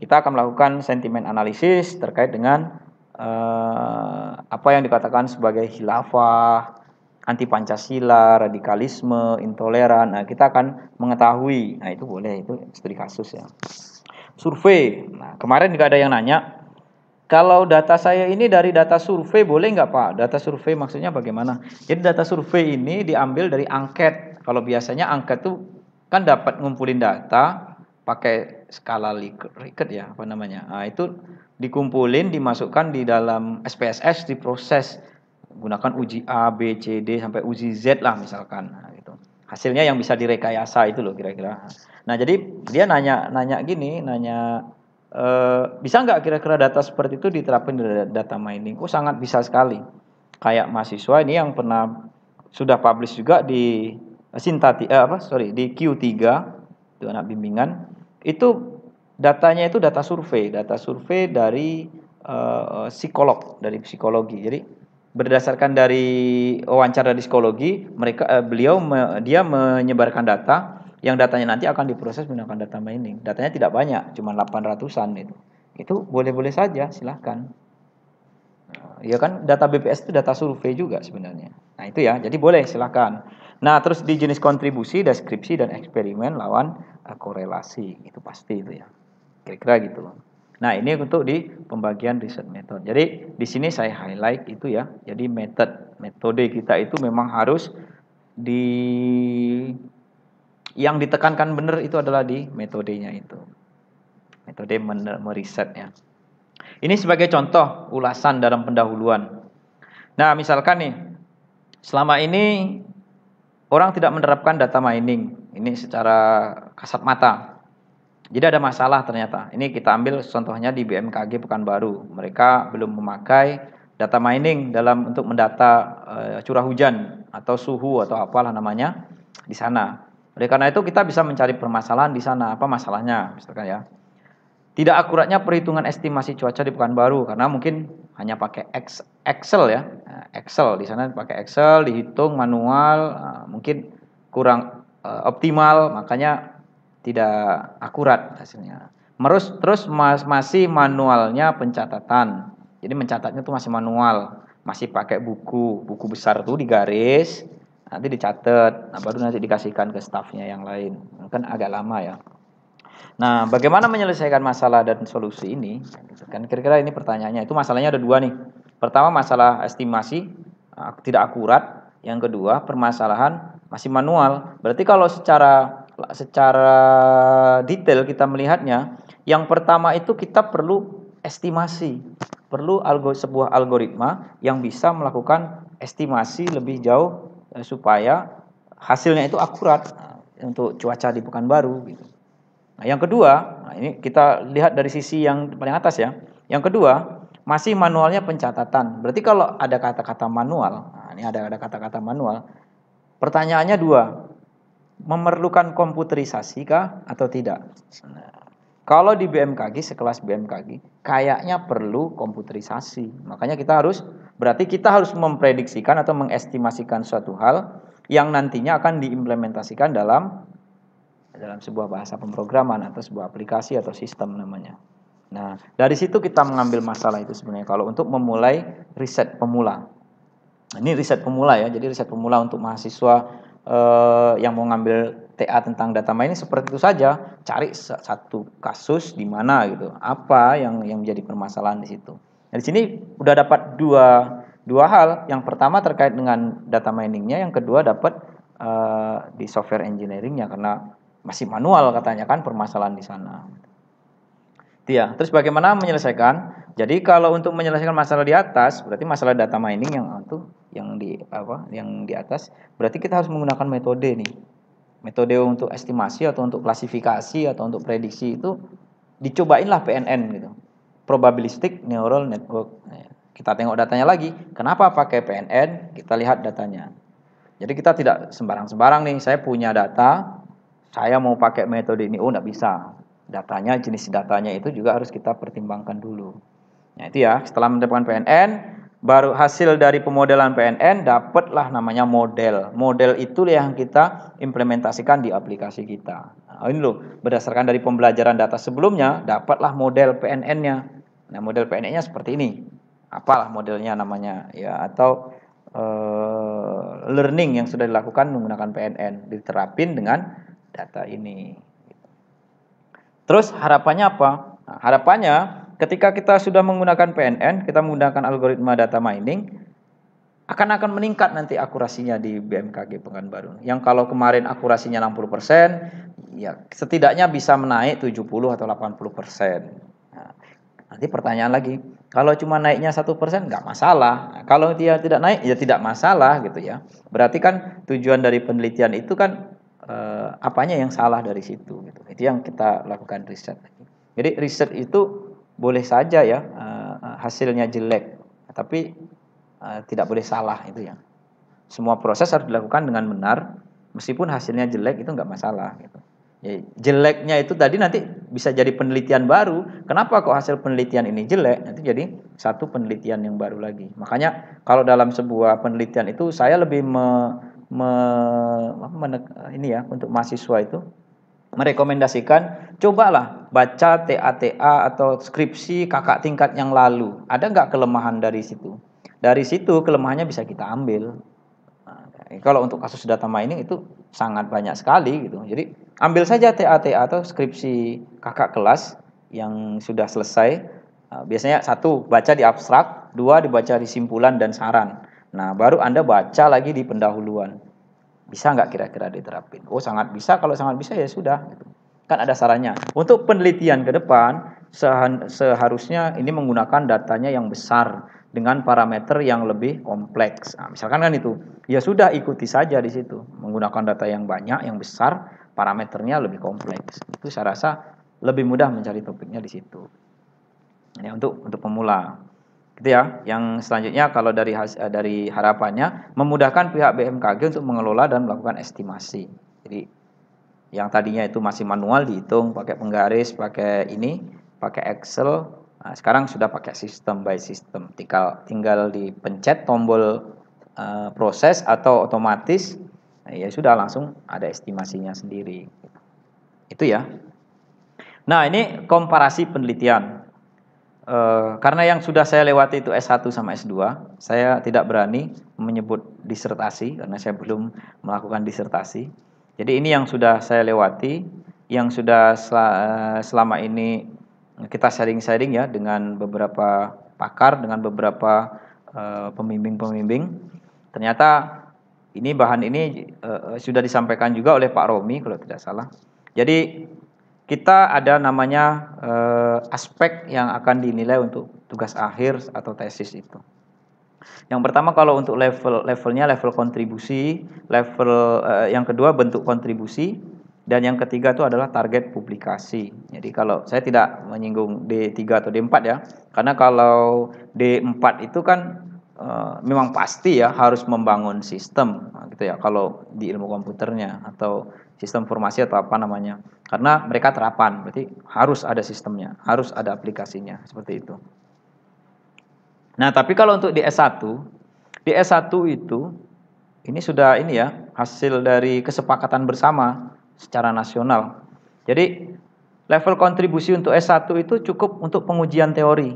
kita akan melakukan sentimen analisis terkait dengan eh, apa yang dikatakan sebagai khilafah, anti Pancasila, radikalisme, intoleran. Nah, kita akan mengetahui. Nah, itu boleh itu studi kasus ya. Survei. Nah, kemarin juga ada yang nanya, kalau data saya ini dari data survei boleh nggak Pak? Data survei maksudnya bagaimana? Jadi data survei ini diambil dari angket. Kalau biasanya angket tuh kan dapat ngumpulin data pakai skala Likert ya apa namanya. Nah, itu dikumpulin, dimasukkan di dalam SPSS, diproses gunakan uji A, B, C, D sampai uji Z lah misalkan. Nah, gitu. Hasilnya yang bisa direkayasa itu loh kira-kira. Nah jadi dia nanya nanya gini, nanya e, bisa nggak kira-kira data seperti itu diterapkan di data mining? Oh sangat bisa sekali. Kayak mahasiswa ini yang pernah sudah publish juga di eh, Sintati eh, apa sorry di Q3 itu anak bimbingan itu datanya itu data survei, data survei dari uh, psikolog dari psikologi. Jadi berdasarkan dari wawancara di psikologi mereka eh, beliau me, dia menyebarkan data yang datanya nanti akan diproses menggunakan data mining. Datanya tidak banyak, cuma 800-an itu. Itu boleh-boleh saja, silahkan. Ya kan data BPS itu data survei juga sebenarnya. Nah, itu ya. Jadi boleh silahkan. Nah, terus di jenis kontribusi, deskripsi dan eksperimen lawan eh, korelasi. Itu pasti itu ya. Kira-kira gitu. loh Nah, ini untuk di pembagian riset method. Jadi, di sini saya highlight itu ya. Jadi, method, metode kita itu memang harus di yang ditekankan benar itu adalah di metodenya itu. Metode meriset ya. Ini sebagai contoh ulasan dalam pendahuluan. Nah, misalkan nih selama ini orang tidak menerapkan data mining ini secara kasat mata jadi ada masalah ternyata. Ini kita ambil contohnya di BMKG Pekanbaru. Mereka belum memakai data mining dalam untuk mendata eh, curah hujan atau suhu atau apalah namanya di sana. Oleh karena itu kita bisa mencari permasalahan di sana. Apa masalahnya? Misalkan ya. Tidak akuratnya perhitungan estimasi cuaca di Pekanbaru karena mungkin hanya pakai Excel ya. Nah, Excel di sana pakai Excel dihitung manual, eh, mungkin kurang eh, optimal, makanya tidak akurat hasilnya. Terus terus mas, masih manualnya pencatatan. Jadi mencatatnya tuh masih manual, masih pakai buku, buku besar tuh digaris, nanti dicatat, nah baru nanti dikasihkan ke stafnya yang lain. Kan agak lama ya. Nah, bagaimana menyelesaikan masalah dan solusi ini? Kan kira-kira ini pertanyaannya. Itu masalahnya ada dua nih. Pertama masalah estimasi ah, tidak akurat. Yang kedua permasalahan masih manual. Berarti kalau secara secara detail kita melihatnya, yang pertama itu kita perlu estimasi, perlu sebuah algoritma yang bisa melakukan estimasi lebih jauh eh, supaya hasilnya itu akurat eh, untuk cuaca di Pekanbaru gitu. Nah, yang kedua, nah ini kita lihat dari sisi yang paling atas ya. Yang kedua, masih manualnya pencatatan. Berarti kalau ada kata-kata manual, nah ini ada kata-kata manual. Pertanyaannya dua, memerlukan komputerisasi kah atau tidak? kalau di BMKG sekelas BMKG kayaknya perlu komputerisasi. Makanya kita harus berarti kita harus memprediksikan atau mengestimasikan suatu hal yang nantinya akan diimplementasikan dalam dalam sebuah bahasa pemrograman atau sebuah aplikasi atau sistem namanya. Nah, dari situ kita mengambil masalah itu sebenarnya kalau untuk memulai riset pemula. Ini riset pemula ya, jadi riset pemula untuk mahasiswa eh, yang mau ngambil TA tentang data mining seperti itu saja, cari satu kasus di mana gitu, apa yang yang menjadi permasalahan di situ. Nah, di sini udah dapat dua dua hal, yang pertama terkait dengan data miningnya, yang kedua dapat eh, di software engineeringnya karena masih manual katanya kan permasalahan di sana. Ya, terus bagaimana menyelesaikan? Jadi kalau untuk menyelesaikan masalah di atas, berarti masalah data mining yang itu ah, yang di apa yang di atas berarti kita harus menggunakan metode nih metode untuk estimasi atau untuk klasifikasi atau untuk prediksi itu dicobainlah PNN gitu probabilistik neural network nah, kita tengok datanya lagi kenapa pakai PNN kita lihat datanya jadi kita tidak sembarang-sembarang nih saya punya data saya mau pakai metode ini oh nggak bisa datanya jenis datanya itu juga harus kita pertimbangkan dulu nah itu ya setelah mendapatkan PNN baru hasil dari pemodelan PNN dapatlah namanya model. Model itu yang kita implementasikan di aplikasi kita. Nah, ini loh, berdasarkan dari pembelajaran data sebelumnya dapatlah model PNN-nya. Nah, model PNN-nya seperti ini. Apalah modelnya namanya ya atau uh, learning yang sudah dilakukan menggunakan PNN diterapin dengan data ini. Terus harapannya apa? Nah, harapannya Ketika kita sudah menggunakan PNN, kita menggunakan algoritma data mining, akan akan meningkat nanti akurasinya di BMKG Pekanbaru. Yang kalau kemarin akurasinya 60%, ya setidaknya bisa menaik 70 atau 80%. Nah, nanti pertanyaan lagi, kalau cuma naiknya satu persen nggak masalah. Nah, kalau dia tidak naik ya tidak masalah gitu ya. Berarti kan tujuan dari penelitian itu kan eh, apanya yang salah dari situ gitu. Itu yang kita lakukan riset. Jadi riset itu boleh saja ya eh, eh, hasilnya jelek, tapi eh, tidak boleh salah itu ya. Semua proses harus dilakukan dengan benar, meskipun hasilnya jelek itu nggak masalah gitu. Ya, jeleknya itu tadi nanti bisa jadi penelitian baru. Kenapa kok hasil penelitian ini jelek? Nanti jadi satu penelitian yang baru lagi. Makanya kalau dalam sebuah penelitian itu saya lebih me, me, me, ini ya untuk mahasiswa itu merekomendasikan cobalah baca TATA atau skripsi kakak tingkat yang lalu. Ada nggak kelemahan dari situ? Dari situ kelemahannya bisa kita ambil. Nah, kalau untuk kasus data mining itu sangat banyak sekali gitu. Jadi ambil saja TATA atau skripsi kakak kelas yang sudah selesai. Nah, biasanya satu baca di abstrak, dua dibaca di simpulan dan saran. Nah baru anda baca lagi di pendahuluan. Bisa nggak kira-kira diterapin? Oh sangat bisa, kalau sangat bisa ya sudah. Gitu. Kan ada sarannya. Untuk penelitian ke depan, seharusnya ini menggunakan datanya yang besar dengan parameter yang lebih kompleks. Nah, misalkan kan itu, ya sudah ikuti saja di situ, menggunakan data yang banyak, yang besar, parameternya lebih kompleks. Itu saya rasa lebih mudah mencari topiknya di situ. Ini untuk untuk pemula. Itu ya, yang selanjutnya kalau dari eh, dari harapannya memudahkan pihak BMKG untuk mengelola dan melakukan estimasi. Jadi yang tadinya itu masih manual dihitung pakai penggaris, pakai ini, pakai Excel. Nah, sekarang sudah pakai sistem by sistem Tinggal tinggal dipencet tombol uh, proses atau otomatis nah, ya sudah langsung ada estimasinya sendiri. Itu ya. Nah, ini komparasi penelitian. Eh, karena yang sudah saya lewati itu S1 sama S2, saya tidak berani menyebut disertasi karena saya belum melakukan disertasi. Jadi ini yang sudah saya lewati, yang sudah sel eh, selama ini kita sharing-sharing ya dengan beberapa pakar, dengan beberapa eh, pembimbing-pembimbing. Uh, Ternyata ini bahan ini uh, sudah disampaikan juga oleh Pak Romi kalau tidak salah. Jadi kita ada namanya eh, aspek yang akan dinilai untuk tugas akhir atau tesis itu. Yang pertama kalau untuk level levelnya level kontribusi, level eh, yang kedua bentuk kontribusi dan yang ketiga itu adalah target publikasi. Jadi kalau saya tidak menyinggung D3 atau D4 ya, karena kalau D4 itu kan e, memang pasti ya harus membangun sistem gitu ya kalau di ilmu komputernya atau sistem formasi atau apa namanya. Karena mereka terapan, berarti harus ada sistemnya, harus ada aplikasinya, seperti itu. Nah, tapi kalau untuk di S1, di S1 itu ini sudah ini ya, hasil dari kesepakatan bersama secara nasional. Jadi level kontribusi untuk S1 itu cukup untuk pengujian teori.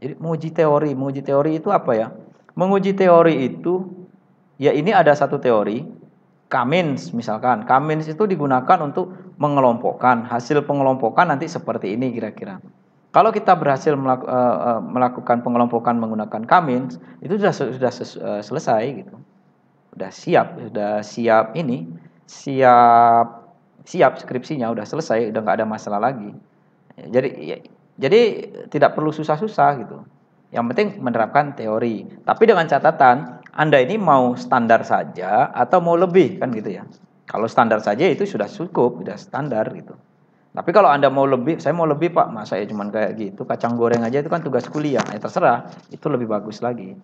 Jadi menguji teori, menguji teori itu apa ya? Menguji teori itu ya ini ada satu teori Kamins misalkan. Kamins itu digunakan untuk mengelompokkan. Hasil pengelompokan nanti seperti ini kira-kira. Kalau kita berhasil melaku, uh, eh, eh, melakukan pengelompokan menggunakan Kamins, itu sudah sudah uh, selesai gitu. Sudah siap, sudah siap ini, siap siap skripsinya sudah selesai, udah nggak ada masalah lagi. Jadi ya, jadi tidak perlu susah-susah gitu. Yang penting menerapkan teori. Tapi dengan catatan anda ini mau standar saja atau mau lebih kan gitu ya. Kalau standar saja itu sudah cukup, sudah standar gitu. Tapi kalau Anda mau lebih, saya mau lebih Pak, masa ya cuman kayak gitu, kacang goreng aja itu kan tugas kuliah, ya terserah, itu lebih bagus lagi.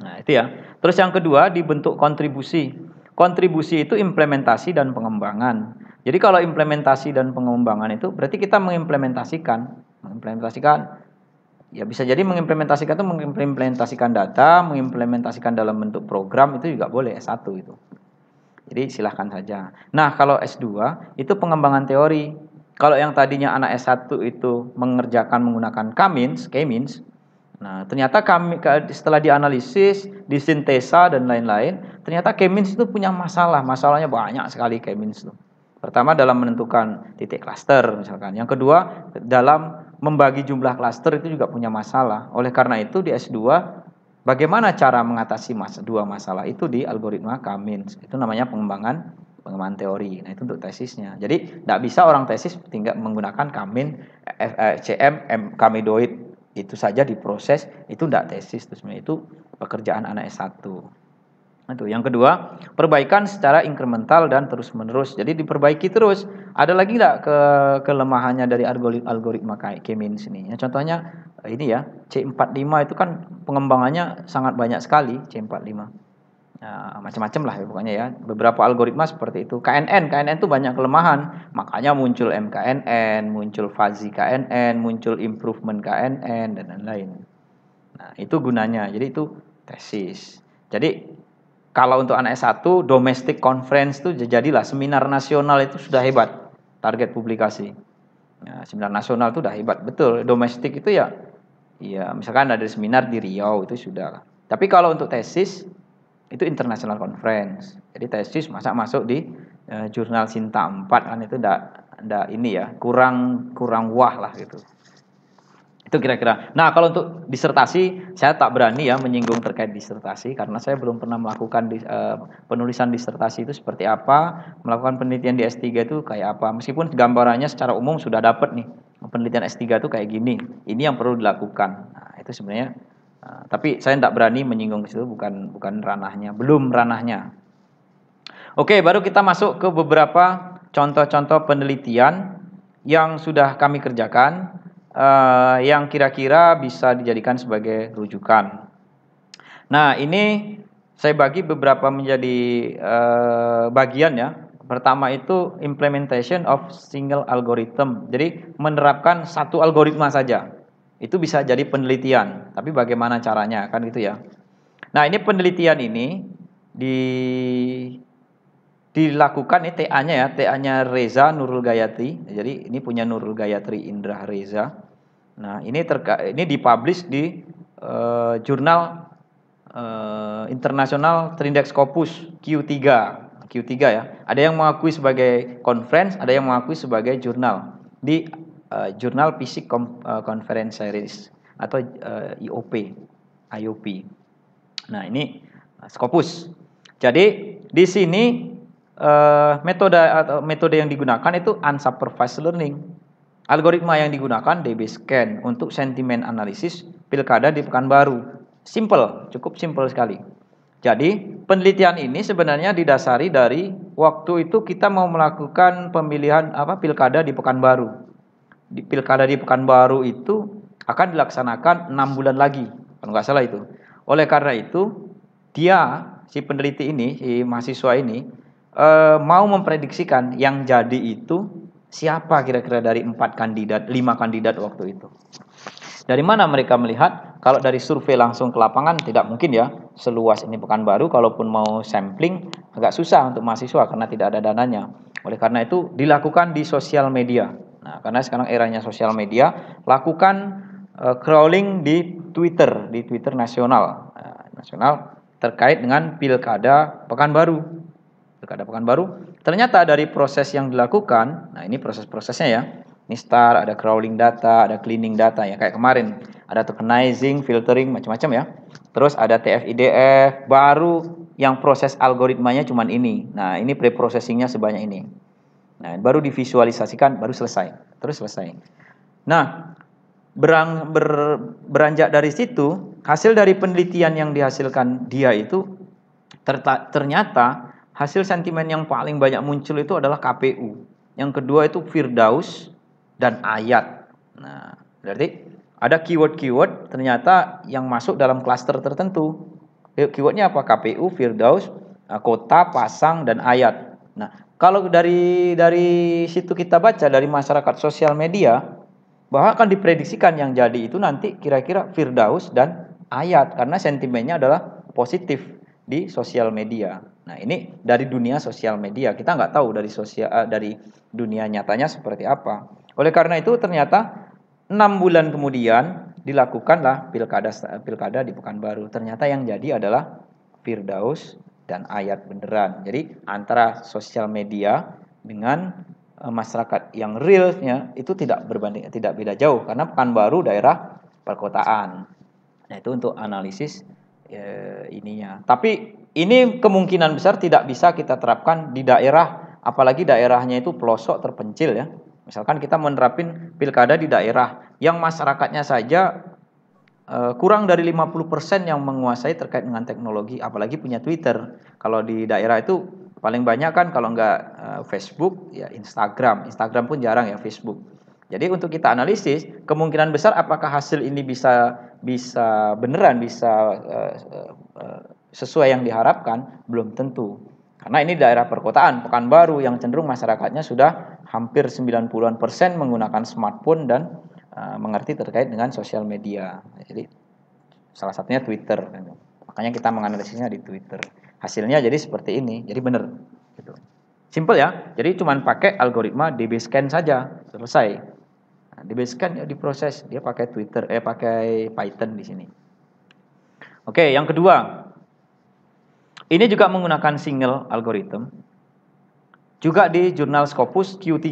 Nah itu ya. Terus yang kedua dibentuk kontribusi. Kontribusi itu implementasi dan pengembangan. Jadi kalau implementasi dan pengembangan itu berarti kita mengimplementasikan, mengimplementasikan ya bisa jadi mengimplementasikan itu mengimplementasikan data, mengimplementasikan dalam bentuk program itu juga boleh S1 itu. Jadi silahkan saja. Nah kalau S2 itu pengembangan teori. Kalau yang tadinya anak S1 itu mengerjakan menggunakan K-means, K-means, nah ternyata kami setelah dianalisis, disintesa dan lain-lain, ternyata K-means itu punya masalah. Masalahnya banyak sekali K-means itu. Pertama dalam menentukan titik klaster misalkan. Yang kedua dalam membagi jumlah klaster itu juga punya masalah. Oleh karena itu di S2 bagaimana cara mengatasi mas dua masalah itu di algoritma k Itu namanya pengembangan pengembangan teori. Nah, itu untuk tesisnya. Jadi tidak bisa orang tesis tinggal menggunakan K-mean eh, eh, CM Kamidoid itu saja diproses itu tidak tesis terus itu pekerjaan anak S1. Itu. Yang kedua, perbaikan secara inkremental dan terus-menerus. Jadi diperbaiki terus. Ada lagi nggak ke kelemahannya dari algoritma, algoritma kayak Kemin ini? Ya, contohnya eh, ini ya, C45 itu kan pengembangannya sangat banyak sekali, C45. Nah, ya, macam-macam lah ya pokoknya ya. Beberapa algoritma seperti itu. KNN, KNN itu banyak kelemahan. Makanya muncul MKNN, muncul fazi KNN, muncul improvement KNN dan lain-lain. Nah, itu gunanya. Jadi itu tesis. Jadi kalau untuk anak S1, domestic conference itu jadilah seminar nasional itu sudah hebat target publikasi. Ya, seminar nasional itu sudah hebat, betul. Domestik itu ya, ya misalkan ada seminar di Riau itu sudah. Tapi kalau untuk tesis itu international conference. Jadi tesis masa masuk di eh, jurnal Sinta 4 kan itu tidak ini ya, kurang kurang wah lah gitu. Itu kira-kira. Nah, kalau untuk disertasi, saya tak berani ya menyinggung terkait disertasi karena saya belum pernah melakukan di, eh, penulisan disertasi itu seperti apa, melakukan penelitian di S3 itu kayak apa. Meskipun gambarannya secara umum sudah dapat nih, penelitian S3 itu kayak gini. Ini yang perlu dilakukan. Nah, itu sebenarnya eh, tapi saya tak berani menyinggung itu bukan bukan ranahnya, belum ranahnya. Oke, baru kita masuk ke beberapa contoh-contoh penelitian yang sudah kami kerjakan uh, yang kira-kira bisa dijadikan sebagai rujukan. Nah, ini saya bagi beberapa menjadi uh, bagian ya. Pertama itu implementation of single algorithm. Jadi menerapkan satu algoritma saja. Itu bisa jadi penelitian, tapi bagaimana caranya kan gitu ya. Nah, ini penelitian ini di dilakukan ini TA-nya ya, TA-nya Reza Nurul Gayatri. Jadi ini punya Nurul Gayatri Indra Reza. Nah, ini terka, ini dipublish di uh, jurnal uh, internasional Trindex Scopus Q3. Q3 ya. Ada yang mengakui sebagai conference, ada yang mengakui sebagai jurnal di uh, jurnal Fisik uh, Conference Series atau uh, IOP, IOP. Nah, ini Scopus. Jadi di sini uh, metode atau metode yang digunakan itu unsupervised learning. Algoritma yang digunakan DB scan untuk sentimen analisis pilkada di Pekanbaru. Simple, cukup simple sekali. Jadi, penelitian ini sebenarnya didasari dari waktu itu kita mau melakukan pemilihan apa pilkada di Pekanbaru. Di pilkada di Pekanbaru itu akan dilaksanakan enam bulan lagi, kalau nggak salah itu. Oleh karena itu, dia si peneliti ini, si mahasiswa ini e, mau memprediksikan yang jadi itu siapa kira-kira dari empat kandidat, lima kandidat waktu itu. Dari mana mereka melihat? Kalau dari survei langsung ke lapangan tidak mungkin ya. Seluas ini baru. kalaupun mau sampling agak susah untuk mahasiswa karena tidak ada dananya. Oleh karena itu dilakukan di sosial media. Nah, karena sekarang eranya sosial media, lakukan uh, crawling di Twitter, di Twitter nasional. Uh, nasional terkait dengan Pilkada Pekanbaru. Pilkada Pekanbaru. Ternyata dari proses yang dilakukan, nah ini proses-prosesnya ya. ini start ada crawling data, ada cleaning data ya kayak kemarin. Ada tokenizing, filtering, macam-macam ya. Terus ada TFIDF, baru yang proses algoritmanya cuman ini. Nah, ini pre-processingnya sebanyak ini. Nah, baru divisualisasikan, baru selesai. Terus selesai. Nah, berang, ber, beranjak dari situ, hasil dari penelitian yang dihasilkan dia itu ternyata hasil sentimen yang paling banyak muncul itu adalah KPU. Yang kedua itu Firdaus dan Ayat. Nah, berarti ada keyword-keyword ternyata yang masuk dalam klaster tertentu. Keywordnya apa? KPU, Firdaus, eh, kota, pasang, dan ayat. Nah, kalau dari dari situ kita baca dari masyarakat sosial media bahwa akan diprediksikan yang jadi itu nanti kira-kira Firdaus dan ayat karena sentimennya adalah positif di sosial media. Nah ini dari dunia sosial media kita nggak tahu dari sosial eh, dari dunia nyatanya seperti apa. Oleh karena itu ternyata enam bulan kemudian dilakukanlah pilkada pilkada di Pekanbaru. Ternyata yang jadi adalah Firdaus dan ayat beneran. Jadi antara sosial media dengan eh, masyarakat yang realnya itu tidak berbanding tidak beda jauh karena Pekanbaru daerah perkotaan. Nah itu untuk analisis e, ininya. Tapi ini kemungkinan besar tidak bisa kita terapkan di daerah, apalagi daerahnya itu pelosok terpencil ya. Misalkan kita menerapin pilkada di daerah yang masyarakatnya saja eh, kurang dari 50% yang menguasai terkait dengan teknologi, apalagi punya Twitter. Kalau di daerah itu paling banyak kan kalau enggak eh, Facebook ya Instagram. Instagram pun jarang ya Facebook. Jadi untuk kita analisis kemungkinan besar apakah hasil ini bisa bisa beneran bisa uh, uh, sesuai yang diharapkan belum tentu. Karena ini daerah perkotaan, Pekanbaru yang cenderung masyarakatnya sudah hampir 90-an persen menggunakan smartphone dan uh, mengerti terkait dengan sosial media. Jadi salah satunya Twitter. Makanya kita menganalisisnya di Twitter. Hasilnya jadi seperti ini. Jadi benar gitu. Simple ya. Jadi cuman pakai algoritma DB scan saja, selesai. Nah, DB scan ya diproses, dia pakai Twitter eh pakai Python di sini. Oke, yang kedua, ini juga menggunakan single algorithm. Juga di jurnal Scopus Q3,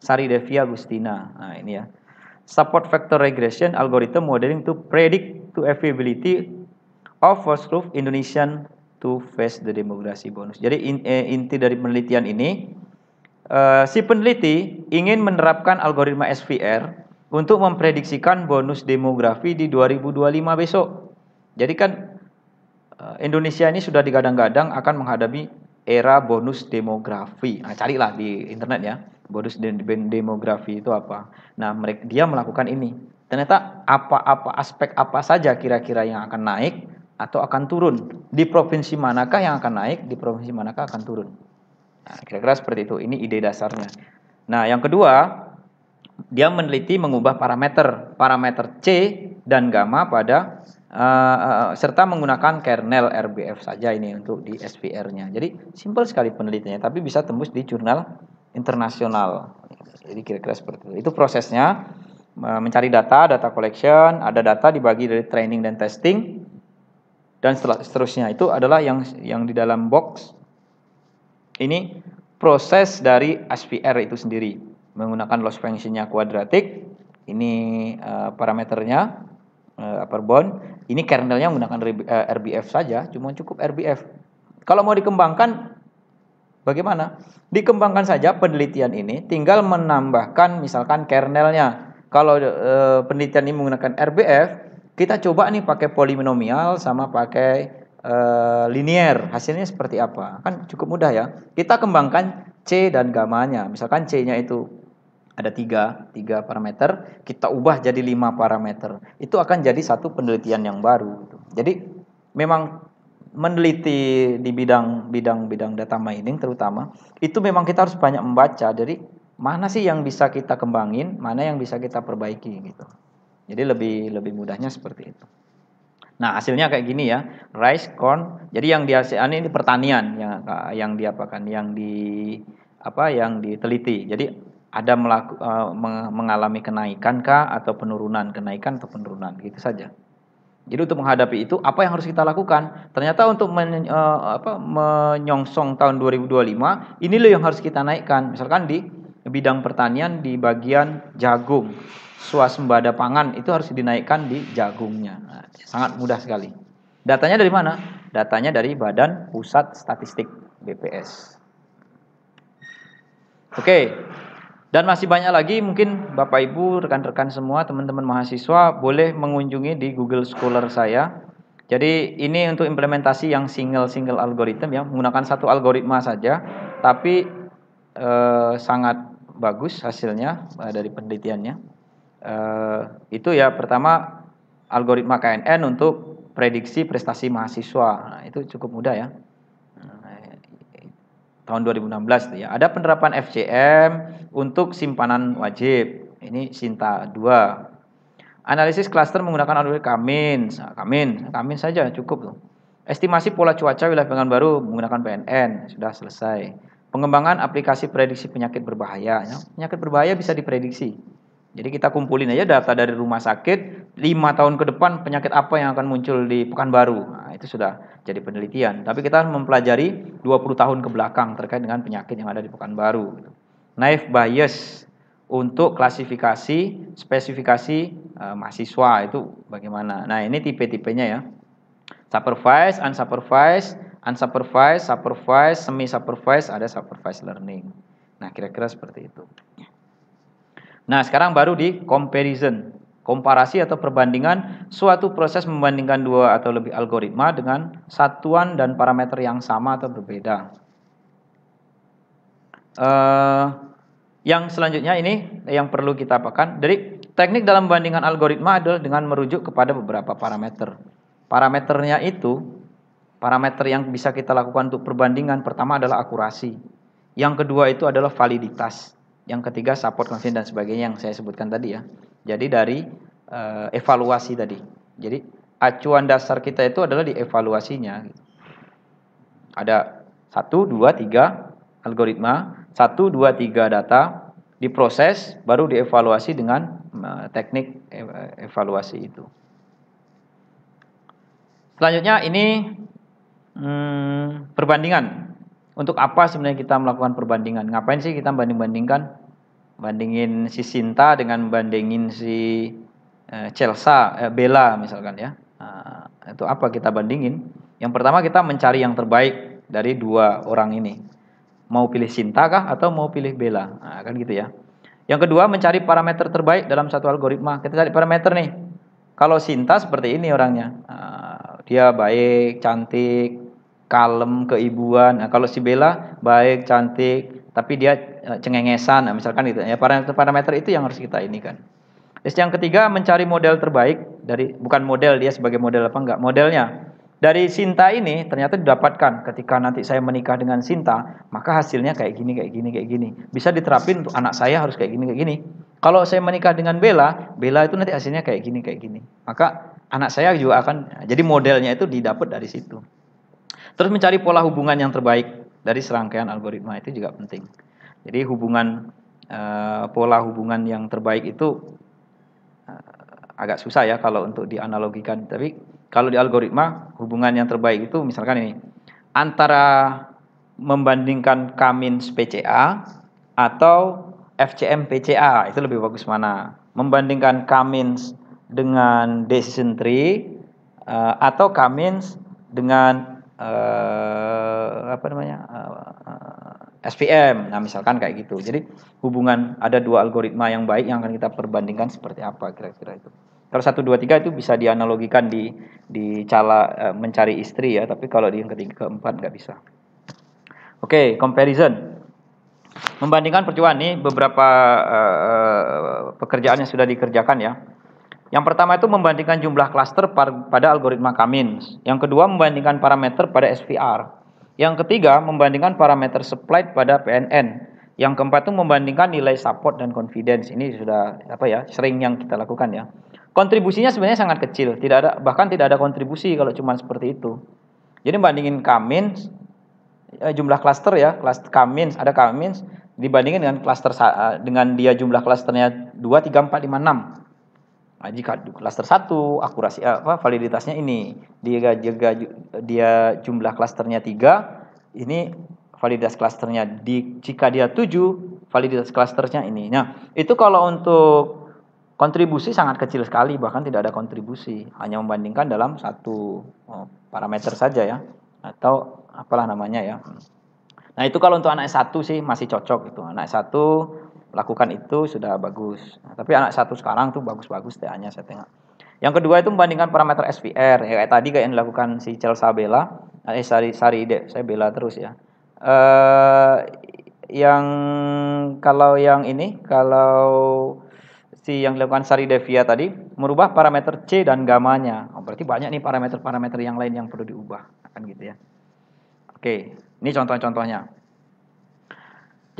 Sari Devi Agustina. Nah ini ya. Support Factor Regression Algorithm Modeling to Predict to Affability of First Group Indonesian to Face the Demografi Bonus. Jadi eh, inti dari penelitian ini, eh, si peneliti ingin menerapkan algoritma SVR untuk memprediksikan bonus demografi di 2025 besok. Jadi kan Eh, Indonesia ini sudah digadang-gadang akan menghadapi era bonus demografi. Nah, carilah di internet ya, bonus demografi itu apa. Nah, mereka dia melakukan ini. Ternyata apa-apa aspek apa saja kira-kira yang akan naik atau akan turun. Di provinsi manakah yang akan naik, di provinsi manakah akan turun. kira nah, kira-kira seperti itu. Ini ide dasarnya. Nah, yang kedua, dia meneliti mengubah parameter, parameter C dan gamma pada Eh, eh, serta menggunakan kernel RBF saja ini untuk di SPR-nya. Jadi simple sekali penelitiannya, tapi bisa tembus di jurnal internasional. Jadi kira-kira seperti itu. Itu prosesnya eh, mencari data, data collection, ada data dibagi dari training dan testing dan seterusnya. Itu adalah yang yang di dalam box ini proses dari SPR itu sendiri menggunakan loss function-nya kuadratik. Ini uh, parameternya upper bound ini kernelnya menggunakan RBF eh, saja, cuma cukup RBF. Kalau mau dikembangkan, bagaimana? Dikembangkan saja penelitian ini, tinggal menambahkan misalkan kernelnya. Kalau e, penelitian ini menggunakan RBF, kita coba nih pakai polinomial sama pakai e, eh, linear. Hasilnya seperti apa? Kan cukup mudah ya. Kita kembangkan C dan gamanya. Misalkan C-nya itu ada tiga, tiga parameter, kita ubah jadi lima parameter. Itu akan jadi satu penelitian yang baru. Gitu. Jadi memang meneliti di bidang bidang bidang data mining terutama itu memang kita harus banyak membaca Jadi mana sih yang bisa kita kembangin, mana yang bisa kita perbaiki gitu. Jadi lebih lebih mudahnya seperti itu. Nah hasilnya kayak gini ya, rice, corn. Jadi yang di ASEAN ini pertanian yang yang diapakan, yang di apa yang diteliti. Jadi ada melaku, uh, mengalami kenaikan kah atau penurunan kenaikan atau penurunan gitu saja jadi untuk menghadapi itu apa yang harus kita lakukan ternyata untuk men, uh, eh, apa, menyongsong tahun 2025 ini loh yang harus kita naikkan misalkan di bidang pertanian di bagian jagung swasembada pangan itu harus dinaikkan di jagungnya nah, sangat mudah sekali datanya dari mana datanya dari Badan Pusat Statistik BPS oke dan masih banyak lagi mungkin Bapak Ibu, rekan-rekan semua, teman-teman mahasiswa boleh mengunjungi di Google Scholar saya. Jadi ini untuk implementasi yang single-single algoritma ya, menggunakan satu algoritma saja, tapi eh, sangat bagus hasilnya eh, dari penelitiannya. Eh, itu ya pertama algoritma KNN untuk prediksi prestasi mahasiswa. Nah, itu cukup mudah ya tahun 2016 ya. Ada penerapan FCM untuk simpanan wajib. Ini Sinta 2. Analisis klaster menggunakan algoritma Kamins. Kamin, Kamin saja cukup tuh. Estimasi pola cuaca wilayah baru menggunakan PNN sudah selesai. Pengembangan aplikasi prediksi penyakit berbahaya. Ya, penyakit berbahaya bisa diprediksi. Jadi kita kumpulin aja data dari rumah sakit, lima tahun ke depan penyakit apa yang akan muncul di Pekanbaru. Nah, itu sudah jadi penelitian. Tapi kita mempelajari 20 tahun ke belakang terkait dengan penyakit yang ada di Pekanbaru. Naive bias untuk klasifikasi spesifikasi uh, mahasiswa itu bagaimana. Nah, ini tipe-tipenya ya. Supervised, unsupervised, unsupervised, supervised, semi supervised, ada supervised learning. Nah, kira-kira seperti itu. Nah, sekarang baru di comparison komparasi atau perbandingan suatu proses membandingkan dua atau lebih algoritma dengan satuan dan parameter yang sama atau berbeda. Uh, yang selanjutnya ini yang perlu kita apakan. Jadi teknik dalam membandingkan algoritma adalah dengan merujuk kepada beberapa parameter. Parameternya itu parameter yang bisa kita lakukan untuk perbandingan pertama adalah akurasi. Yang kedua itu adalah validitas. Yang ketiga support confidence dan sebagainya yang saya sebutkan tadi ya. Jadi dari uh, evaluasi tadi. Jadi acuan dasar kita itu adalah di evaluasinya. Ada satu, dua, tiga algoritma, satu, dua, tiga data diproses, baru dievaluasi dengan uh, teknik eh, evaluasi itu. Selanjutnya ini hmm, perbandingan. Untuk apa sebenarnya kita melakukan perbandingan? Ngapain sih kita banding-bandingkan? bandingin si Sinta dengan bandingin si eh, Chelsea eh, Bella misalkan ya nah, itu apa kita bandingin yang pertama kita mencari yang terbaik dari dua orang ini mau pilih Sinta kah atau mau pilih Bella nah, kan gitu ya yang kedua mencari parameter terbaik dalam satu algoritma kita cari parameter nih kalau Sinta seperti ini orangnya nah, dia baik cantik kalem keibuan nah, kalau si Bella baik cantik tapi dia Eh, cengengesan, nah, misalkan itu Ya parameter-parameter itu yang harus kita ini kan. Terus yang ketiga mencari model terbaik dari bukan model dia sebagai model apa enggak modelnya dari Sinta ini ternyata didapatkan ketika nanti saya menikah dengan Sinta maka hasilnya kayak gini kayak gini kayak gini bisa diterapin untuk anak saya harus kayak gini kayak gini kalau saya menikah dengan Bella Bella itu nanti hasilnya kayak gini kayak gini maka anak saya juga akan jadi modelnya itu didapat dari situ terus mencari pola hubungan yang terbaik dari serangkaian algoritma itu juga penting. Jadi hubungan eh, pola hubungan yang terbaik itu eh, agak susah ya kalau untuk dianalogikan. Tapi kalau di algoritma hubungan yang terbaik itu misalkan ini antara membandingkan Kamins PCA atau FCM PCA itu lebih bagus mana? Membandingkan Kamins dengan decision tree eh, atau Kamins dengan apa namanya? SPM. Nah, misalkan kayak gitu. Jadi, hubungan ada dua algoritma yang baik yang akan kita perbandingkan seperti apa kira-kira itu. Kalau satu dua tiga itu bisa dianalogikan di di cara eh, mencari istri ya, tapi kalau di yang ketiga keempat nggak bisa. Oke, okay, comparison. Membandingkan percobaan ini beberapa uh, pekerjaan yang sudah dikerjakan ya. Yang pertama itu membandingkan jumlah klaster pada algoritma Kamins. Yang kedua membandingkan parameter pada SVR. Yang ketiga, membandingkan parameter supply pada PNN. Yang keempat itu membandingkan nilai support dan confidence. Ini sudah apa ya, sering yang kita lakukan ya. Kontribusinya sebenarnya sangat kecil, tidak ada bahkan tidak ada kontribusi kalau cuma seperti itu. Jadi bandingin Kamin eh, jumlah klaster ya, klaster Kamin ada Kamin dibandingin dengan klaster eh, dengan dia jumlah klasternya 2 3 4 5 6. Nah, jika klaster satu akurasi eh, apa validitasnya ini, dia jaga dia jumlah klasternya tiga ini validitas klasternya di jika dia tujuh validitas klasternya ini. Nah, itu kalau untuk kontribusi sangat kecil sekali bahkan tidak ada kontribusi, hanya membandingkan dalam satu oh, parameter saja ya atau apalah namanya ya. Nah, itu kalau untuk anak S1 sih masih cocok itu. Anak S1 lakukan itu sudah bagus. Nah, tapi anak satu sekarang tuh bagus-bagus TA-nya saya tengok. Yang kedua itu membandingkan parameter SVR ya kayak tadi kayak yang dilakukan si Charles Bella, nah, eh Sari Sari Ide, saya bela terus ya. Eh yang kalau yang ini kalau si yang dilakukan Sari Devia tadi merubah parameter C dan gamanya. Oh, berarti banyak nih parameter-parameter yang lain yang perlu diubah, kan gitu ya. Oke, ini contoh-contohnya.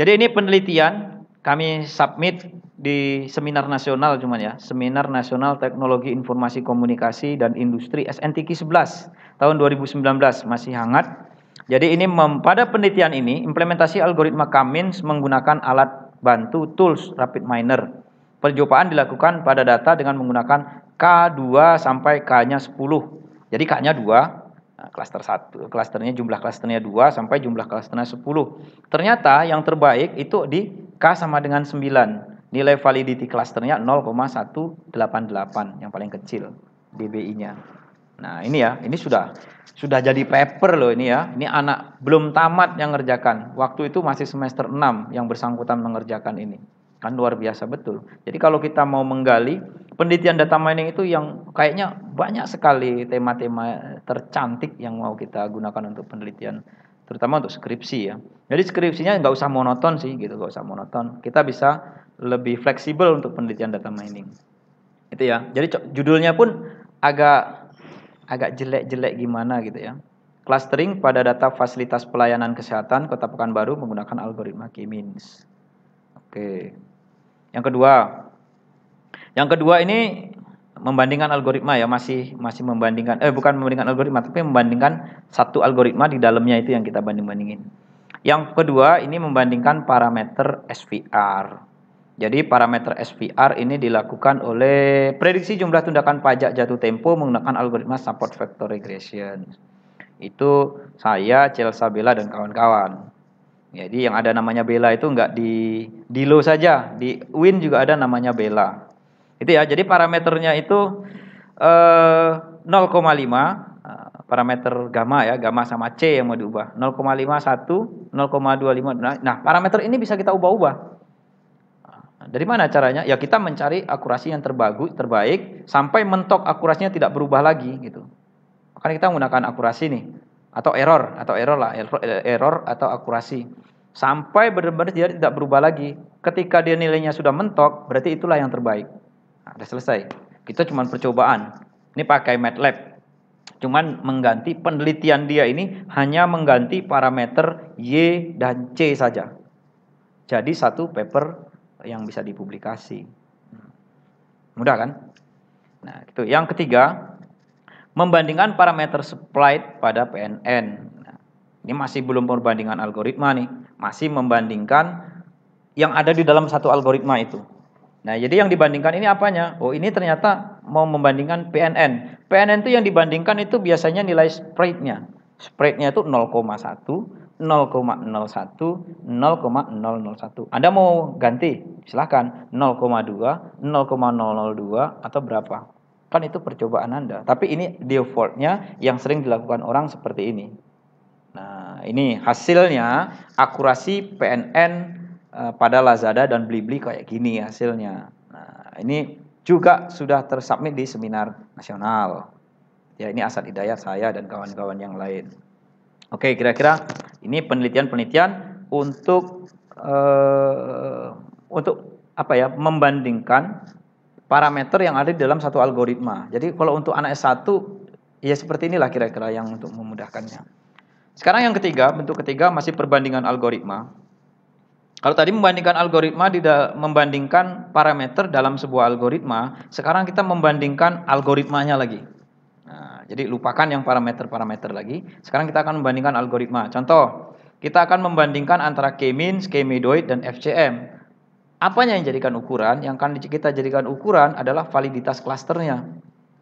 Jadi ini penelitian kami submit di seminar nasional cuman ya, Seminar Nasional Teknologi Informasi Komunikasi dan Industri SNTK 11 tahun 2019 masih hangat. Jadi ini pada penelitian ini implementasi algoritma Kamins menggunakan alat bantu tools rapid miner. Perjumpaan dilakukan pada data dengan menggunakan K2 sampai K-nya 10. Jadi K-nya 2, Nah, klaster satu, klasternya jumlah klasternya 2 sampai jumlah klasternya 10. Ternyata yang terbaik itu di K sama dengan 9. Nilai validity klasternya 0,188 yang paling kecil DBI-nya. Nah, ini ya, ini sudah sudah jadi paper loh ini ya. Ini anak belum tamat yang ngerjakan. Waktu itu masih semester 6 yang bersangkutan mengerjakan ini. Kan luar biasa betul. Jadi kalau kita mau menggali penelitian data mining itu yang kayaknya banyak sekali tema-tema tercantik yang mau kita gunakan untuk penelitian terutama untuk skripsi ya. Jadi skripsinya nggak usah monoton sih gitu, nggak usah monoton. Kita bisa lebih fleksibel untuk penelitian data mining. Itu ya. Jadi judulnya pun agak agak jelek-jelek gimana gitu ya. Clustering pada data fasilitas pelayanan kesehatan Kota Pekanbaru menggunakan algoritma K-means. Oke. Yang kedua, yang kedua ini membandingkan algoritma ya masih masih membandingkan eh bukan membandingkan algoritma tapi membandingkan satu algoritma di dalamnya itu yang kita banding-bandingin. Yang kedua ini membandingkan parameter SVR. Jadi parameter SVR ini dilakukan oleh prediksi jumlah tundakan pajak jatuh tempo menggunakan algoritma support vector regression. Itu saya, Chelsea Bella dan kawan-kawan. Jadi yang ada namanya Bella itu enggak di di low saja, di win juga ada namanya Bella. Itu ya. Jadi parameternya itu eh, 0,5 eh, parameter gamma ya, gamma sama C yang mau diubah. 0,51, 0,25. Nah, nah, parameter ini bisa kita ubah-ubah. Dari mana caranya? Ya kita mencari akurasi yang terbagus, terbaik sampai mentok akurasinya tidak berubah lagi gitu. Makanya kita menggunakan akurasi nih atau error atau error lah error, error atau akurasi sampai benar-benar tidak berubah lagi. Ketika dia nilainya sudah mentok, berarti itulah yang terbaik udah selesai. Kita cuma percobaan. Ini pakai MATLAB. Cuman mengganti penelitian dia ini hanya mengganti parameter Y dan C saja. Jadi satu paper yang bisa dipublikasi. Mudah kan? Nah, itu. Yang ketiga, membandingkan parameter split pada PNN. Nah, ini masih belum perbandingan algoritma nih, masih membandingkan yang ada di dalam satu algoritma itu. Nah, jadi yang dibandingkan ini apanya? Oh, ini ternyata mau membandingkan PNN. PNN itu yang dibandingkan itu biasanya nilai spreadnya. Spreadnya itu 0,1, 0,01, 0,001. Anda mau ganti? Silahkan 0,2, 0,002 atau berapa? Kan itu percobaan Anda. Tapi ini defaultnya yang sering dilakukan orang seperti ini. Nah, ini hasilnya akurasi PNN Eh, pada Lazada dan Blibli kayak gini hasilnya. Nah, ini juga sudah tersubmit di seminar nasional. Ya, ini Asad Hidayat saya dan kawan-kawan yang lain. Oke, kira-kira ini penelitian-penelitian untuk uh, untuk apa ya? membandingkan parameter yang ada di dalam satu algoritma. Jadi kalau untuk anak S1 ya seperti inilah kira-kira yang untuk memudahkannya. Sekarang yang ketiga, bentuk ketiga masih perbandingan algoritma. Kalau tadi membandingkan algoritma tidak membandingkan parameter dalam sebuah algoritma, sekarang kita membandingkan algoritmanya lagi. Nah, jadi lupakan yang parameter-parameter lagi. Sekarang kita akan membandingkan algoritma. Contoh, kita akan membandingkan antara k-means, k medoid dan FCM. Apanya yang jadikan ukuran? Yang akan kita jadikan ukuran adalah validitas klasternya.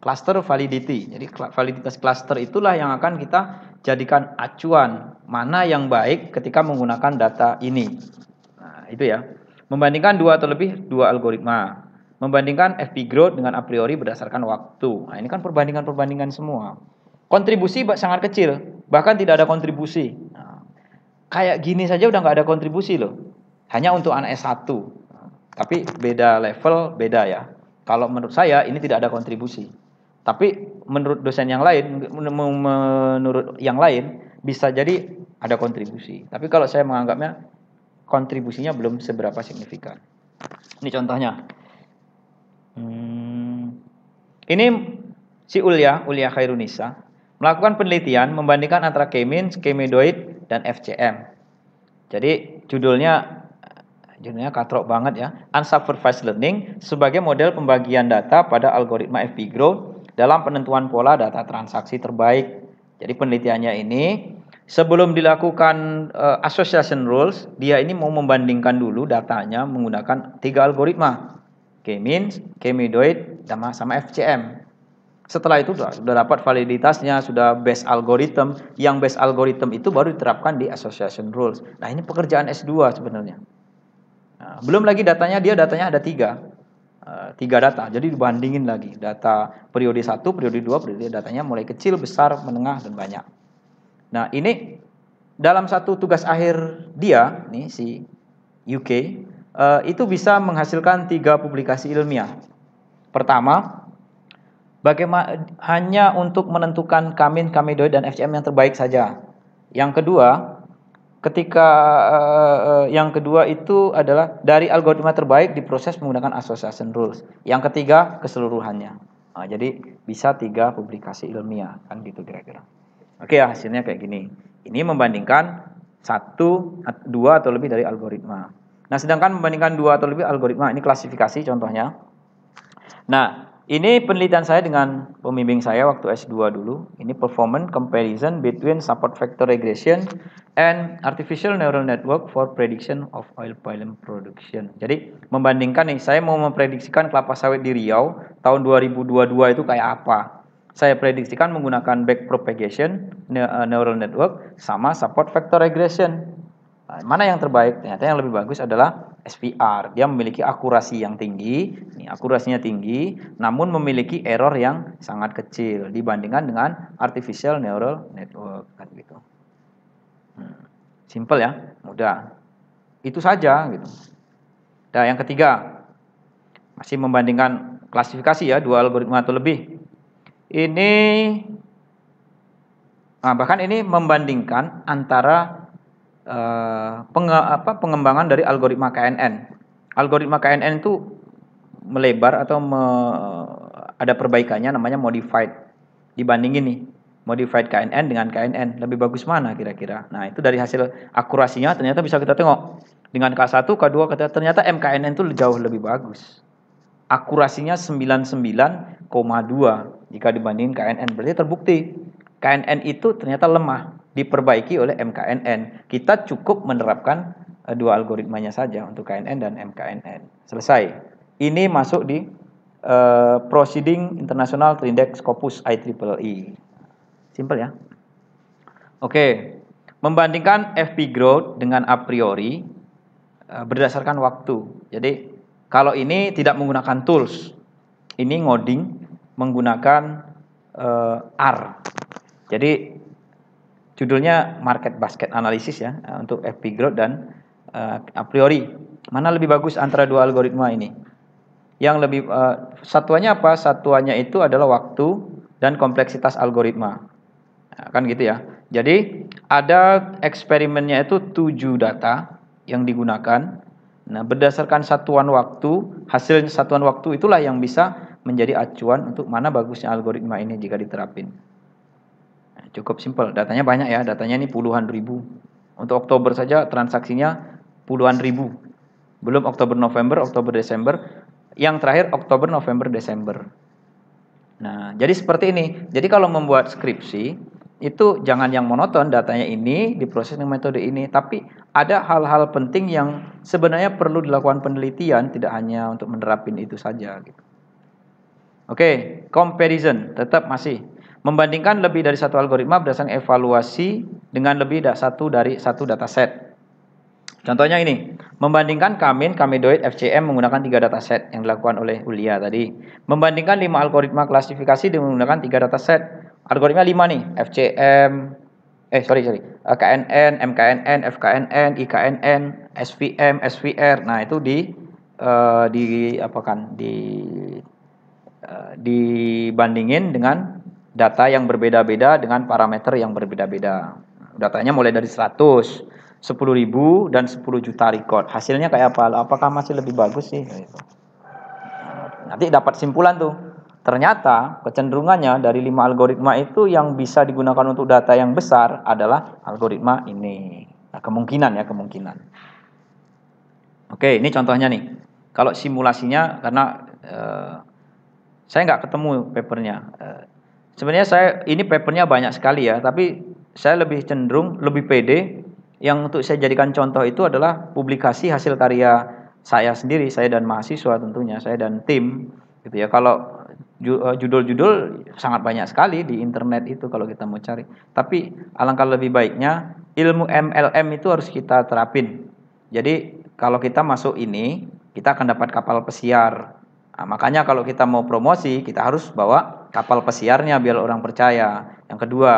Cluster validity. Jadi validitas cluster itulah yang akan kita jadikan acuan mana yang baik ketika menggunakan data ini itu ya. Membandingkan dua atau lebih dua algoritma. Membandingkan FP growth dengan a priori berdasarkan waktu. Nah, ini kan perbandingan-perbandingan semua. Kontribusi sangat kecil, bahkan tidak ada kontribusi. Nah, kayak gini saja udah nggak ada kontribusi loh. Hanya untuk anak S1. Nah, tapi beda level, beda ya. Kalau menurut saya ini tidak ada kontribusi. Tapi menurut dosen yang lain, menurut yang lain bisa jadi ada kontribusi. Tapi kalau saya menganggapnya kontribusinya belum seberapa signifikan. Ini contohnya. Hmm, ini si Ulya, Ulya Khairunisa, melakukan penelitian membandingkan antara kemin, kemidoid, dan FCM. Jadi judulnya judulnya katrok banget ya, Unsupervised Learning sebagai model pembagian data pada algoritma FP Grow dalam penentuan pola data transaksi terbaik. Jadi penelitiannya ini sebelum dilakukan uh, association rules, dia ini mau membandingkan dulu datanya menggunakan tiga algoritma. K-means, K-mediated, sama, sama FCM. Setelah itu sudah, sudah dapat validitasnya, sudah best algorithm. Yang best algorithm itu baru diterapkan di association rules. Nah ini pekerjaan S2 sebenarnya. Nah, belum lagi datanya, dia datanya ada tiga. Uh, tiga data, jadi dibandingin lagi. Data periode satu, periode dua, periode datanya mulai kecil, besar, menengah, dan banyak. Nah, ini dalam satu tugas akhir dia nih si UK uh, eh, itu bisa menghasilkan tiga publikasi ilmiah. Pertama, bagaimana hanya untuk menentukan Kamin, Kamidoid dan FCM yang terbaik saja. Yang kedua, ketika uh, uh, yang kedua itu adalah dari algoritma terbaik diproses menggunakan association rules. Yang ketiga, keseluruhannya. Nah, jadi bisa tiga publikasi ilmiah kan gitu kira-kira. Oke ya hasilnya kayak gini. Ini membandingkan satu, dua atau lebih dari algoritma. Nah sedangkan membandingkan dua atau lebih algoritma ini klasifikasi contohnya. Nah ini penelitian saya dengan pembimbing saya waktu S2 dulu. Ini performance comparison between support factor regression and artificial neural network for prediction of oil palm production. Jadi membandingkan nih, saya mau memprediksikan kelapa sawit di Riau tahun 2022 itu kayak apa saya prediksikan menggunakan back propagation eh, neural network sama support vector regression. Nah, mana yang terbaik? Ternyata yang lebih bagus adalah SVR. Dia memiliki akurasi yang tinggi, ini akurasinya tinggi, namun memiliki error yang sangat kecil dibandingkan dengan artificial neural network kan gitu. Hmm. Simple ya, mudah. Itu saja gitu. Nah, yang ketiga masih membandingkan klasifikasi ya dua algoritma atau lebih ini nah bahkan ini membandingkan antara uh, penge, apa, pengembangan dari algoritma KNN. Algoritma KNN itu melebar atau me, ada perbaikannya namanya modified. Dibandingin nih modified KNN dengan KNN lebih bagus mana kira-kira? Nah itu dari hasil akurasinya ternyata bisa kita tengok dengan K1, K2, K3 ternyata MKNN itu jauh lebih bagus. Akurasinya 99,2 jika dibandingin KNN. Berarti terbukti KNN itu ternyata lemah diperbaiki oleh MKNN. Kita cukup menerapkan eh, dua algoritmanya saja untuk KNN dan MKNN. Selesai. Ini masuk di uh, Proceeding internasional terindeks Scopus IEEE. E. Simple ya. Oke. Membandingkan FP growth dengan a priori eh, berdasarkan waktu. Jadi kalau ini tidak menggunakan tools, ini ngoding menggunakan uh, R. Jadi judulnya market basket analysis ya eh, untuk FP growth dan uh, a priori mana lebih bagus antara dua algoritma ini? Yang lebih uh, satuannya apa? Satuannya itu adalah waktu dan kompleksitas algoritma. Nah, kan gitu ya. Jadi ada eksperimennya itu 7 data yang digunakan Nah, berdasarkan satuan waktu, hasil satuan waktu itulah yang bisa menjadi acuan untuk mana bagusnya algoritma ini jika diterapin. Nah, cukup simpel, datanya banyak ya, datanya ini puluhan ribu. Untuk Oktober saja transaksinya puluhan ribu. Belum Oktober November, Oktober Desember, yang terakhir Oktober November Desember. Nah, jadi seperti ini. Jadi kalau membuat skripsi itu jangan yang monoton datanya ini diproses dengan metode ini, tapi ada hal-hal penting yang sebenarnya perlu dilakukan penelitian tidak hanya untuk menerapin itu saja gitu. Oke, okay, comparison tetap masih membandingkan lebih dari satu algoritma berdasarkan evaluasi dengan lebih dari satu dari satu dataset. Contohnya ini, membandingkan Kamin, Kamedoid, FCM menggunakan tiga dataset yang dilakukan oleh Ulia tadi. Membandingkan lima algoritma klasifikasi dengan menggunakan tiga dataset. Algoritma lima nih, FCM, eh sorry sorry eh, KNN, MKNN, FKNN, IKNN, SVM, SVR. Nah itu di uh, di apa kan di uh, dibandingin dengan data yang berbeda-beda dengan parameter yang berbeda-beda. Datanya mulai dari 100, ribu dan 10 juta record. Hasilnya kayak apa? Apakah masih lebih bagus sih? Nah, Nanti dapat simpulan tuh. Ternyata kecenderungannya dari lima algoritma itu yang bisa digunakan untuk data yang besar adalah algoritma ini. Nah, kemungkinan ya, kemungkinan. Oke, ini contohnya nih. Kalau simulasinya, karena uh, saya nggak ketemu papernya. Uh, sebenarnya saya ini papernya banyak sekali ya, tapi saya lebih cenderung lebih pede. Yang untuk saya jadikan contoh itu adalah publikasi hasil karya saya sendiri, saya dan mahasiswa tentunya, saya dan tim gitu ya. Kalau Eh, judul-judul sangat banyak sekali di internet itu kalau kita mau cari. Tapi alangkah lebih baiknya ilmu MLM itu harus kita terapin. Jadi kalau kita masuk ini, kita akan dapat kapal pesiar. Nah, makanya kalau kita mau promosi, kita harus bawa kapal pesiarnya biar orang percaya. Yang kedua,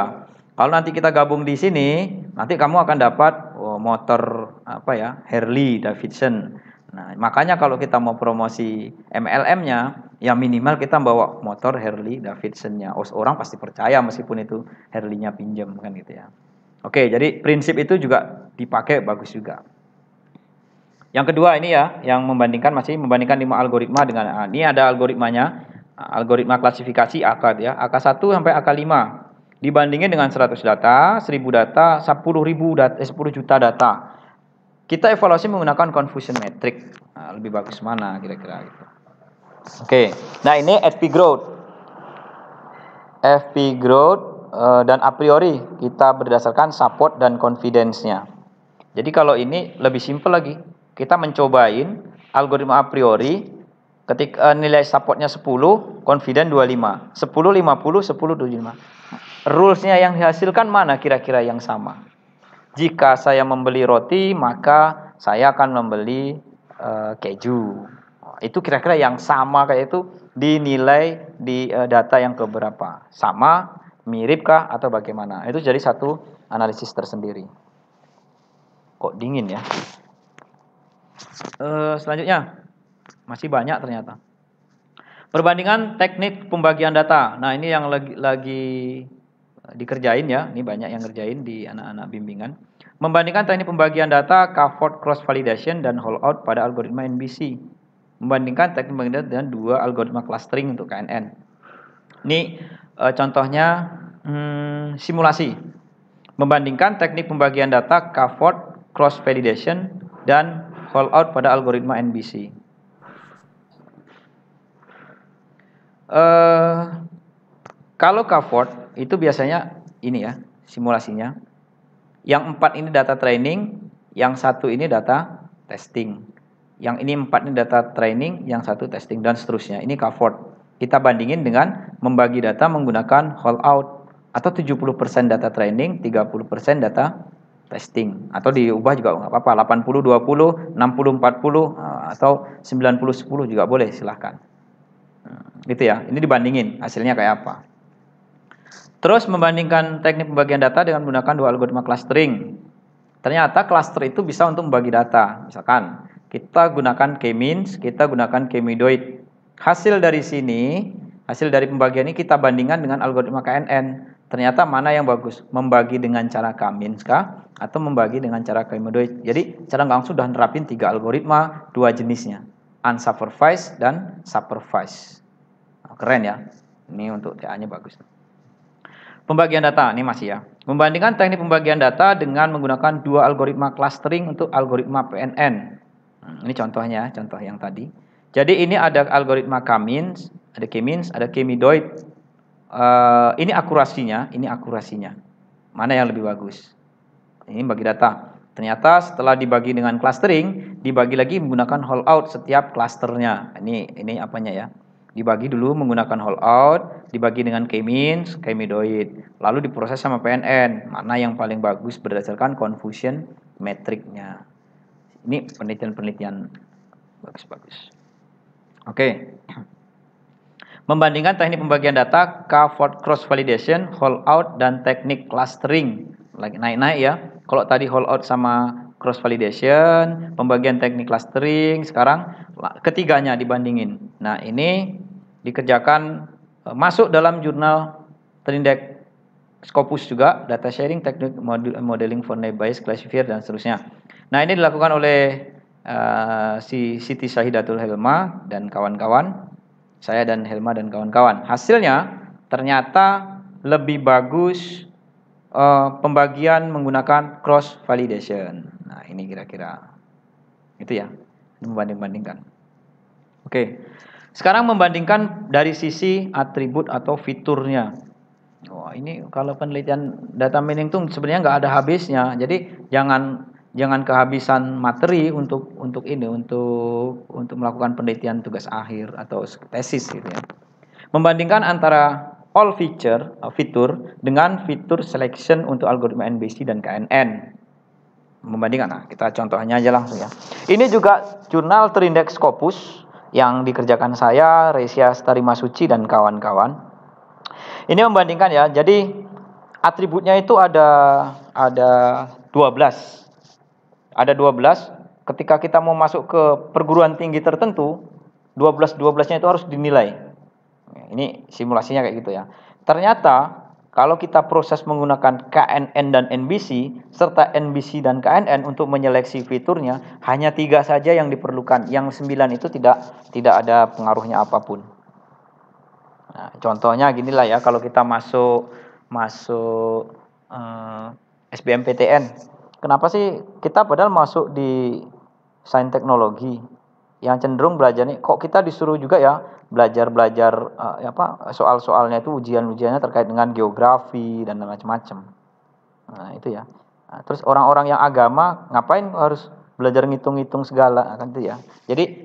kalau nanti kita gabung di sini, nanti kamu akan dapat oh, motor apa ya, Harley Davidson Nah, makanya kalau kita mau promosi MLM-nya, ya minimal kita bawa motor Harley Davidson-nya. Oh, orang pasti percaya meskipun itu Harley-nya pinjam kan gitu ya. Oke, jadi prinsip itu juga dipakai bagus juga. Yang kedua ini ya, yang membandingkan masih membandingkan lima algoritma dengan nah, Ini ada algoritmanya, algoritma klasifikasi akad ya, AK1 sampai AK5. Dibandingin dengan 100 data, 1000 data, 10.000 data, eh, 10 juta data. Kita evaluasi menggunakan confusion metric. Nah, lebih bagus mana kira-kira gitu. Oke. Nah, ini FP growth. FP growth uh, dan a priori kita berdasarkan support dan confidence-nya. Jadi kalau ini lebih simple lagi. Kita mencobain algoritma a priori ketika uh, eh, nilai supportnya 10, confident 25. 10 50, 10 25. Rules-nya yang dihasilkan mana kira-kira yang sama? Jika saya membeli roti, maka saya akan membeli uh, keju. Itu kira-kira yang sama kayak itu dinilai di uh, data yang keberapa? Sama, miripkah atau bagaimana? Itu jadi satu analisis tersendiri. Kok dingin ya? Uh, selanjutnya masih banyak ternyata. Perbandingan teknik pembagian data. Nah, ini yang lagi lagi Eh, dikerjain ya, ini banyak yang ngerjain di anak-anak bimbingan. Membandingkan teknik pembagian data Crawford cross validation dan holdout pada algoritma NBC. Membandingkan teknik pembagian dengan dua algoritma clustering untuk KNN. Ini e, contohnya hmm, simulasi. Membandingkan teknik pembagian data Crawford cross validation dan holdout pada algoritma NBC. E, eh, kalau Crawford itu biasanya ini ya simulasinya. Yang empat ini data training, yang satu ini data testing. Yang ini empat ini data training, yang satu testing dan seterusnya. Ini covered. Kita bandingin dengan membagi data menggunakan whole out atau 70% data training, 30% data testing atau diubah juga nggak apa-apa 80 20 60 40 atau 90 10 juga boleh silahkan nah, gitu ya ini dibandingin hasilnya kayak apa Terus membandingkan teknik pembagian data dengan menggunakan dua algoritma clustering. Ternyata cluster itu bisa untuk membagi data. Misalkan kita gunakan k-means, kita gunakan k medoid Hasil dari sini, hasil dari pembagian ini kita bandingkan dengan algoritma KNN. Ternyata mana yang bagus? Membagi dengan cara k-means kah? Atau membagi dengan cara k medoid Jadi cara langsung sudah nerapin tiga algoritma, dua jenisnya. Unsupervised dan supervised. Keren ya. Ini untuk TA-nya bagus. Pembagian data, ini masih ya. Membandingkan teknik pembagian data dengan menggunakan dua algoritma clustering untuk algoritma PNN. Hmm, ini contohnya, ya, contoh yang tadi. Jadi ini ada algoritma K-means, ada K-means, ada K-midoid. Uh, eh, ini akurasinya, ini akurasinya. Mana yang lebih bagus? Ini bagi data. Ternyata setelah dibagi dengan clustering, dibagi lagi menggunakan holdout setiap clusternya. Ini ini apanya ya? Dibagi dulu menggunakan holdout, dibagi dengan k-means, k-midoid, lalu diproses sama PNN, mana yang paling bagus berdasarkan confusion metriknya. Ini penelitian-penelitian bagus-bagus. Oke. [clears throat] Membandingkan teknik pembagian data, k fold cross validation, hold out dan teknik clustering. Lagi naik-naik ya. Kalau tadi hold out sama cross validation, pembagian teknik clustering, sekarang ketiganya dibandingin. Nah, ini dikerjakan Eh, masuk dalam jurnal terindeks Scopus juga data sharing teknik modeling for bias classifier dan seterusnya. Nah, ini dilakukan oleh uh, si Siti Syahidatul Helma dan kawan-kawan. Saya dan Helma dan kawan-kawan. Hasilnya ternyata lebih bagus uh, pembagian menggunakan cross validation. Nah, ini kira-kira itu ya, membanding-bandingkan. Oke. Okay. Sekarang membandingkan dari sisi atribut atau fiturnya. Wah, oh, ini kalau penelitian data mining tuh sebenarnya nggak ada habisnya. Jadi jangan jangan kehabisan materi untuk untuk ini untuk untuk melakukan penelitian tugas akhir atau tesis gitu ya. Membandingkan antara all feature uh, fitur dengan fitur selection untuk algoritma NBC dan KNN membandingkan. Nah, kita contohnya aja langsung ya. Ini juga jurnal terindeks Scopus yang dikerjakan saya, Resia Starima Suci dan kawan-kawan. Ini membandingkan ya. Jadi atributnya itu ada ada 12. Ada 12 ketika kita mau masuk ke perguruan tinggi tertentu, 12 12-nya itu harus dinilai. Ini simulasinya kayak gitu ya. Ternyata kalau kita proses menggunakan KNN dan NBC serta NBC dan KNN untuk menyeleksi fiturnya hanya tiga saja yang diperlukan yang sembilan itu tidak tidak ada pengaruhnya apapun nah, contohnya lah ya kalau kita masuk masuk eh, SBMPTN kenapa sih kita padahal masuk di sains teknologi yang cenderung belajar nih kok kita disuruh juga ya belajar-belajar uh, apa soal-soalnya itu ujian-ujiannya terkait dengan geografi dan macam-macam. Nah, itu ya. Nah, terus orang-orang yang agama ngapain harus belajar ngitung-ngitung segala kan itu ya. Jadi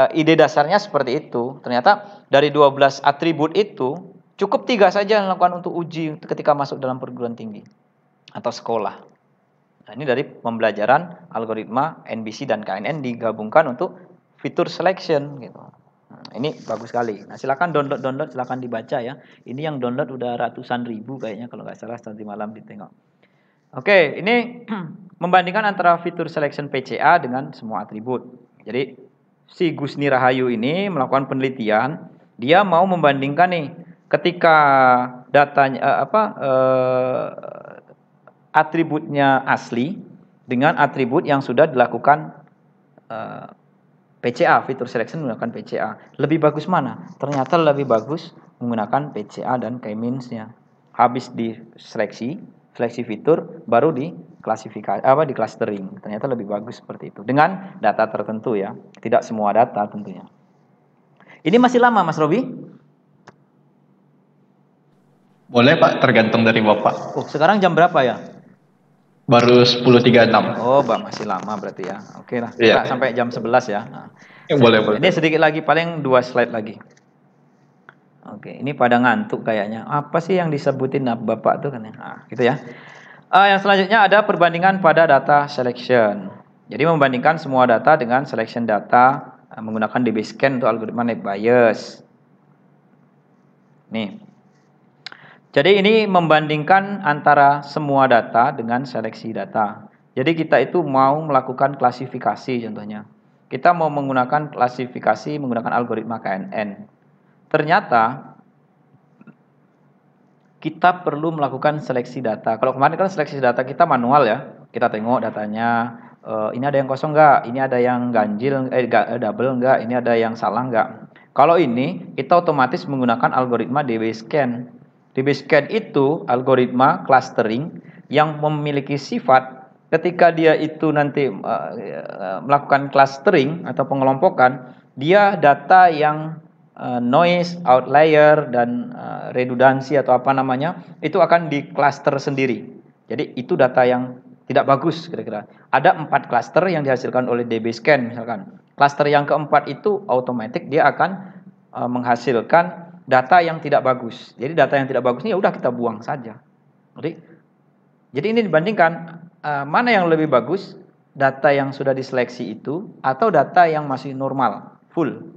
uh, ide dasarnya seperti itu. Ternyata dari 12 atribut itu cukup tiga saja yang dilakukan untuk uji ketika masuk dalam perguruan tinggi atau sekolah. Nah, ini dari pembelajaran algoritma NBC dan KNN digabungkan untuk fitur selection gitu ini bagus sekali. Nah, silakan download download, silakan dibaca ya. Ini yang download udah ratusan ribu kayaknya kalau nggak salah tadi malam ditengok. Oke, ini [clears throat] membandingkan antara fitur selection PCA dengan semua atribut. Jadi si Gusni Rahayu ini melakukan penelitian, dia mau membandingkan nih ketika datanya eh, apa eh, atributnya asli dengan atribut yang sudah dilakukan eh, PCA, fitur selection menggunakan PCA. Lebih bagus mana? Ternyata lebih bagus menggunakan PCA dan k-means-nya. Habis diseleksi, seleksi fitur, baru di klasifikasi apa di clustering. Ternyata lebih bagus seperti itu. Dengan data tertentu ya, tidak semua data tentunya. Ini masih lama Mas Robi? Boleh Pak, tergantung dari Bapak. Oh, sekarang jam berapa ya? Baru 10.36. Oh, Mbak masih lama berarti ya. Oke lah, iya. kita yeah. sampai jam 11 ya. Nah. boleh, ya, boleh. Ini sedikit lagi, paling dua slide lagi. Oke, ini pada ngantuk kayaknya. Apa sih yang disebutin Bapak tuh kan? ya? Nah, gitu ya. Uh, yang selanjutnya ada perbandingan pada data selection. Jadi membandingkan semua data dengan selection data uh, menggunakan DB scan untuk algoritma net bias. Nih. Jadi ini membandingkan antara semua data dengan seleksi data. Jadi kita itu mau melakukan klasifikasi contohnya. Kita mau menggunakan klasifikasi menggunakan algoritma KNN. Ternyata kita perlu melakukan seleksi data. Kalau kemarin kan seleksi data kita manual ya. Kita tengok datanya eh, ini ada yang kosong nggak? Ini ada yang ganjil eh, eh double nggak? Ini ada yang salah nggak? Kalau ini kita otomatis menggunakan algoritma DB scan scan itu algoritma clustering yang memiliki sifat ketika dia itu nanti uh, melakukan clustering atau pengelompokan, dia data yang uh, noise, outlier dan uh, redundansi atau apa namanya itu akan di cluster sendiri. Jadi itu data yang tidak bagus kira-kira. Ada empat cluster yang dihasilkan oleh DB scan misalkan. Cluster yang keempat itu automatic dia akan uh, menghasilkan data yang tidak bagus. Jadi data yang tidak bagus ini ya udah kita buang saja. Jadi jadi ini dibandingkan uh, mana yang lebih bagus, data yang sudah diseleksi itu atau data yang masih normal, full.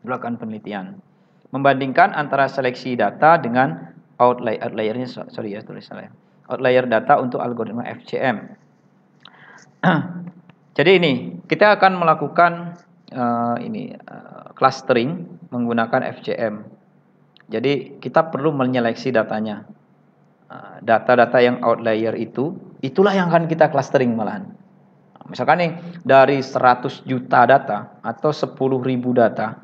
melakukan penelitian. Membandingkan antara seleksi data dengan outlier outliernya sorry ya tulis salah. Ya. Outlier data untuk algoritma FCM. [clears throat] Jadi ini kita akan melakukan uh, ini uh, clustering menggunakan FCM. Jadi kita perlu menyeleksi datanya. Eh, data-data uh, yang outlier itu, itulah yang akan kita clustering malahan. Misalkan nih dari 100 juta data atau ribu data,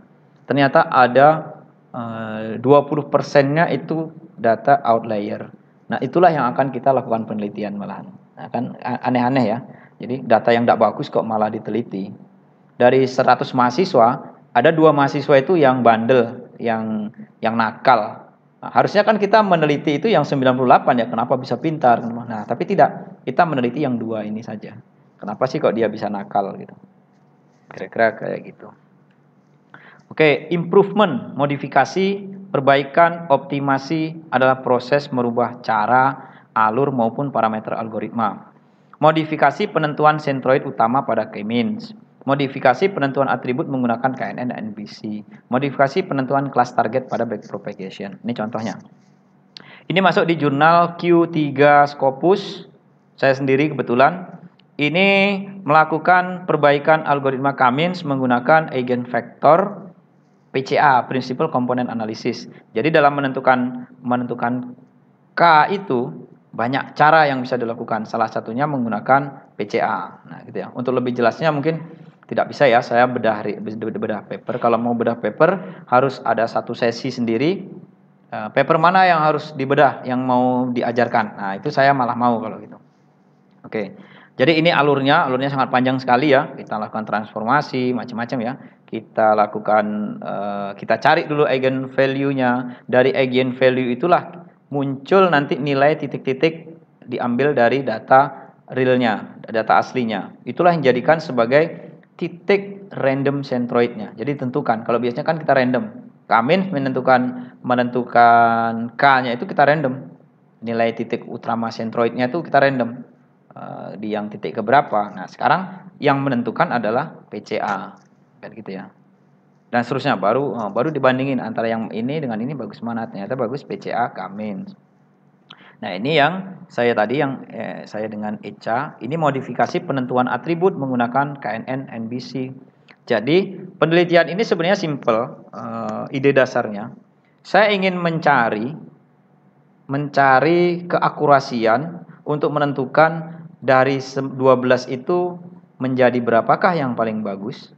ternyata ada uh, 20 persennya itu data outlier. Nah itulah yang akan kita lakukan penelitian malahan. Nah, kan aneh-aneh ya. Jadi data yang tidak bagus kok malah diteliti dari 100 mahasiswa ada dua mahasiswa itu yang bandel, yang yang nakal. Nah, harusnya kan kita meneliti itu yang 98 ya, kenapa bisa pintar? Nah, tapi tidak, kita meneliti yang dua ini saja. Kenapa sih kok dia bisa nakal gitu? Kira-kira kayak gitu. Oke, improvement, modifikasi, perbaikan, optimasi adalah proses merubah cara, alur maupun parameter algoritma. Modifikasi penentuan sentroid utama pada k-means Modifikasi penentuan atribut menggunakan KNN dan NPC. Modifikasi penentuan kelas target pada backpropagation. Ini contohnya. Ini masuk di jurnal Q3 Scopus. Saya sendiri kebetulan. Ini melakukan perbaikan algoritma Kamins menggunakan eigenvector PCA, Principal Component Analysis. Jadi dalam menentukan menentukan K itu banyak cara yang bisa dilakukan. Salah satunya menggunakan PCA. Nah, gitu ya. Untuk lebih jelasnya mungkin tidak bisa ya saya bedah bedah paper. Kalau mau bedah paper harus ada satu sesi sendiri. Eh, paper mana yang harus dibedah, yang mau diajarkan. Nah, itu saya malah mau kalau gitu. Oke. Jadi ini alurnya, alurnya sangat panjang sekali ya. Kita lakukan transformasi macam-macam ya. Kita lakukan, eh, kita cari dulu eigen value-nya. Dari eigen value itulah muncul nanti nilai titik-titik diambil dari data realnya, data aslinya. Itulah yang jadikan sebagai titik random centroidnya, Jadi tentukan. Kalau biasanya kan kita random. Kamin menentukan menentukan k-nya itu kita random. Nilai titik utama centroidnya itu kita random eh, di yang titik keberapa. Nah sekarang yang menentukan adalah PCA kan gitu ya. Dan seterusnya baru eh, baru dibandingin antara yang ini dengan ini bagus mana ternyata bagus PCA kamin. Nah, ini yang saya tadi yang eh, saya dengan Eca, ini modifikasi penentuan atribut menggunakan KNN NBC. Jadi, penelitian ini sebenarnya simple uh, ide dasarnya. Saya ingin mencari mencari keakurasian untuk menentukan dari 12 itu menjadi berapakah yang paling bagus.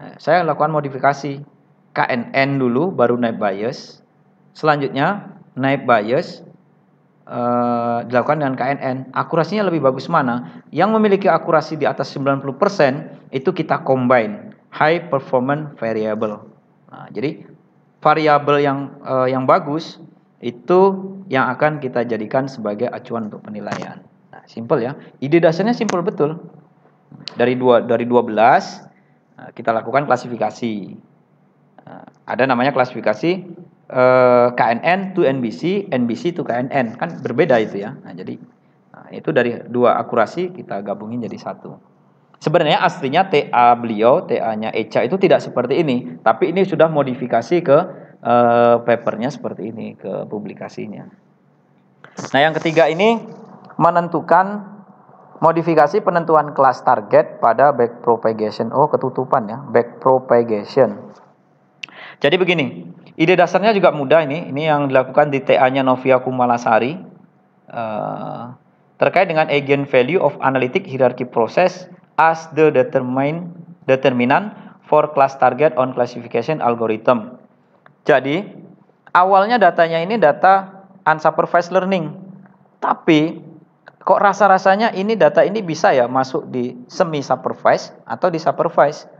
Eh, saya lakukan modifikasi KNN dulu baru naik bias. Selanjutnya naik bias uh, dilakukan dengan KNN, akurasinya lebih bagus mana? Yang memiliki akurasi di atas 90% itu kita combine high performance variable. Nah, jadi variabel yang uh, yang bagus itu yang akan kita jadikan sebagai acuan untuk penilaian. Nah, simple ya. Ide dasarnya simple betul. Dari dua dari 12 belas eh, kita lakukan klasifikasi. ada namanya klasifikasi Eh, KNN to NBC, NBC to KNN kan berbeda itu ya. Nah, jadi nah, itu dari dua akurasi kita gabungin jadi satu. Sebenarnya aslinya TA beliau, TA-nya Eca itu tidak seperti ini, tapi ini sudah modifikasi ke eh, papernya seperti ini, ke publikasinya. Nah, yang ketiga ini menentukan modifikasi penentuan kelas target pada backpropagation. Oh, ketutupan ya, backpropagation. Jadi begini, Ide dasarnya juga mudah ini. Ini yang dilakukan di TA-nya Novia Kumalasari. Uh, terkait dengan eigen value of analytic hierarchy process as the determine, determinant for class target on classification algorithm. Jadi, awalnya datanya ini data unsupervised learning. Tapi, kok rasa-rasanya ini data ini bisa ya masuk di semi-supervised atau di supervised.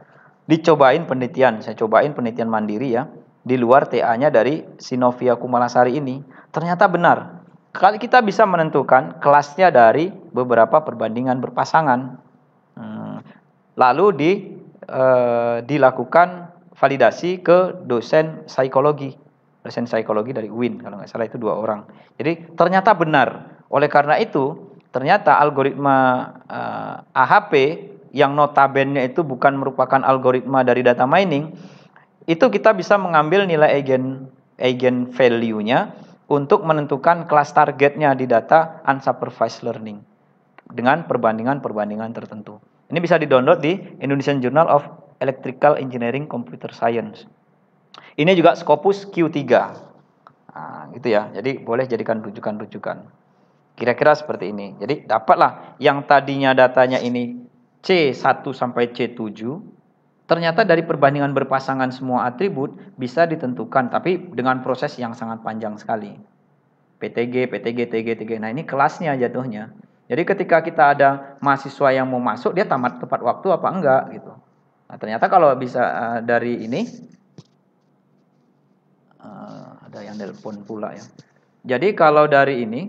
Dicobain penelitian, saya cobain penelitian mandiri ya di luar TA-nya dari Sinovia Kumalasari ini, ternyata benar. Kali kita bisa menentukan kelasnya dari beberapa perbandingan berpasangan. Hmm. Lalu di e, dilakukan validasi ke dosen psikologi, dosen psikologi dari UIN kalau nggak salah itu dua orang. Jadi ternyata benar. Oleh karena itu ternyata algoritma e, eh, AHP yang notabene itu bukan merupakan algoritma dari data mining itu kita bisa mengambil nilai eigen eigen value-nya untuk menentukan kelas targetnya di data unsupervised learning dengan perbandingan-perbandingan tertentu. Ini bisa didownload di Indonesian Journal of Electrical Engineering Computer Science. Ini juga Scopus Q3. Nah, gitu ya. Jadi boleh jadikan rujukan-rujukan. Kira-kira seperti ini. Jadi dapatlah yang tadinya datanya ini C1 sampai C7 Ternyata dari perbandingan berpasangan semua atribut bisa ditentukan, tapi dengan proses yang sangat panjang sekali. PTG, PTG, TG, TG. Nah ini kelasnya jatuhnya. Jadi ketika kita ada mahasiswa yang mau masuk, dia tamat tepat waktu apa enggak gitu. Nah ternyata kalau bisa uh, dari ini, uh, ada yang telepon pula ya. Jadi kalau dari ini,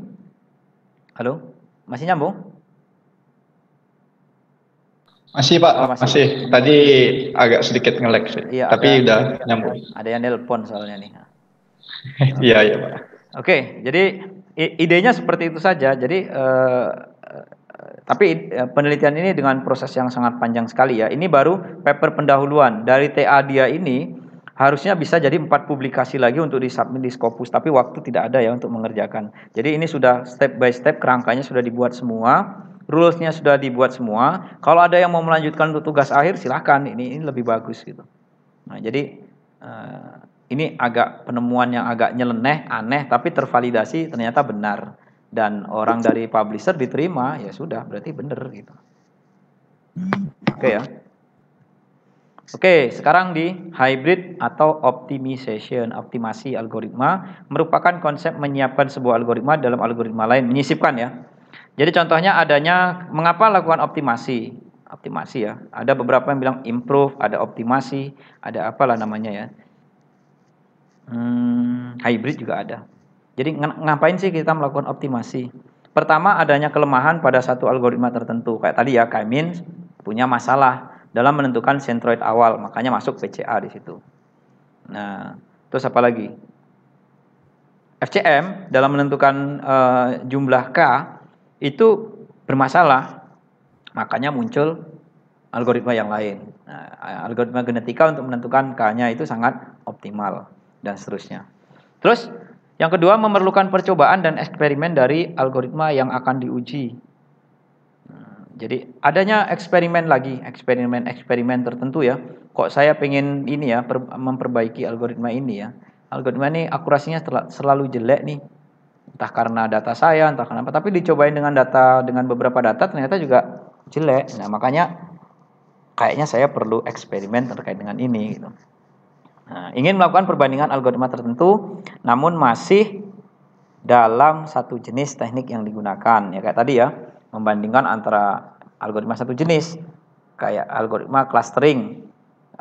halo, masih nyambung? Masih Pak, oh, masih. masih. Tadi agak sedikit ngelag sih, iya, tapi ada, udah nyambung. Ada yang nelpon soalnya nih. [laughs] Iya iya Pak. Oke, jadi idenya seperti itu saja. Jadi eh, tapi eh, penelitian ini dengan proses yang sangat panjang sekali ya. Ini baru paper pendahuluan dari TA dia ini harusnya bisa jadi empat publikasi lagi untuk di submit di Scopus, tapi waktu tidak ada ya untuk mengerjakan. Jadi ini sudah step by step kerangkanya sudah dibuat semua rulesnya sudah dibuat semua. Kalau ada yang mau melanjutkan untuk tugas akhir, silahkan. Ini, ini lebih bagus gitu. Nah, jadi uh, ini agak penemuan yang agak nyeleneh, aneh, tapi tervalidasi ternyata benar. Dan orang dari publisher diterima, ya sudah, berarti benar gitu. Oke okay, ya. Oke, sekarang di hybrid atau optimization, optimasi algoritma merupakan konsep menyiapkan sebuah algoritma dalam algoritma lain, menyisipkan ya, jadi contohnya adanya mengapa lakukan optimasi? Optimasi ya. Ada beberapa yang bilang improve, ada optimasi, ada apalah namanya ya. Hmm, hybrid juga ada. Jadi ngapain sih kita melakukan optimasi? Pertama adanya kelemahan pada satu algoritma tertentu. Kayak tadi ya K-means punya masalah dalam menentukan centroid awal, makanya masuk PCA di situ. Nah, terus apa lagi? FCM dalam menentukan uh, jumlah K itu bermasalah, makanya muncul algoritma yang lain. Nah, algoritma genetika untuk menentukan K-nya itu sangat optimal dan seterusnya. Terus yang kedua memerlukan percobaan dan eksperimen dari algoritma yang akan diuji. Hmm, jadi adanya eksperimen lagi, eksperimen-eksperimen tertentu ya. Kok saya pengen ini ya, memperbaiki algoritma ini ya. Algoritma ini akurasinya selalu jelek nih entah karena data saya entah kenapa tapi dicobain dengan data dengan beberapa data ternyata juga jelek nah makanya kayaknya saya perlu eksperimen terkait dengan ini gitu. Nah, ingin melakukan perbandingan algoritma tertentu namun masih dalam satu jenis teknik yang digunakan ya kayak tadi ya membandingkan antara algoritma satu jenis kayak algoritma clustering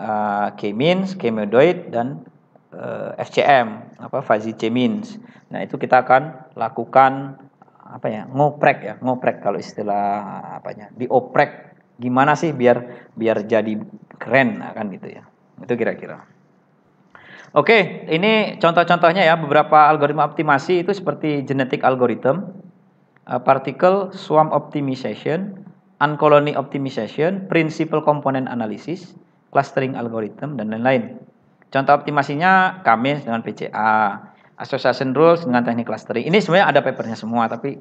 uh, k-means, k medoid dan Eh, FCM apa fuzzy Cemins. Nah, itu kita akan lakukan apa ya? ngoprek ya, ngoprek kalau istilah apanya? dioprek. Gimana sih biar biar jadi keren nah, kan gitu ya. Itu kira-kira. Oke, ini contoh-contohnya ya beberapa algoritma optimasi itu seperti genetic algorithm, eh, particle swarm optimization, uncolony optimization, principal component analysis, clustering algorithm dan lain-lain. Contoh optimasinya kami dengan PCA, association rules dengan teknik clustering. Ini sebenarnya ada papernya semua, tapi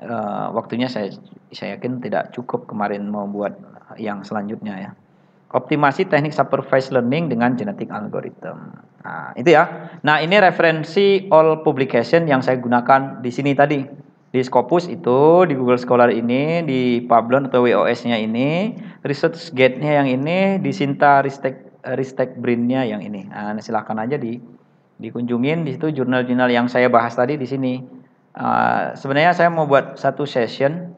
uh, waktunya saya saya yakin tidak cukup kemarin mau buat yang selanjutnya ya. Optimasi teknik supervised learning dengan genetik algorithm. Nah, itu ya. Nah, ini referensi all publication yang saya gunakan di sini tadi. Di Scopus itu, di Google Scholar ini, di Pablon atau WOS-nya ini, research gate nya yang ini, di Sinta Ristek Ristek Brinnya yang ini. Nah, silahkan aja di dikunjungin di situ jurnal-jurnal yang saya bahas tadi di sini. Uh, sebenarnya saya mau buat satu session,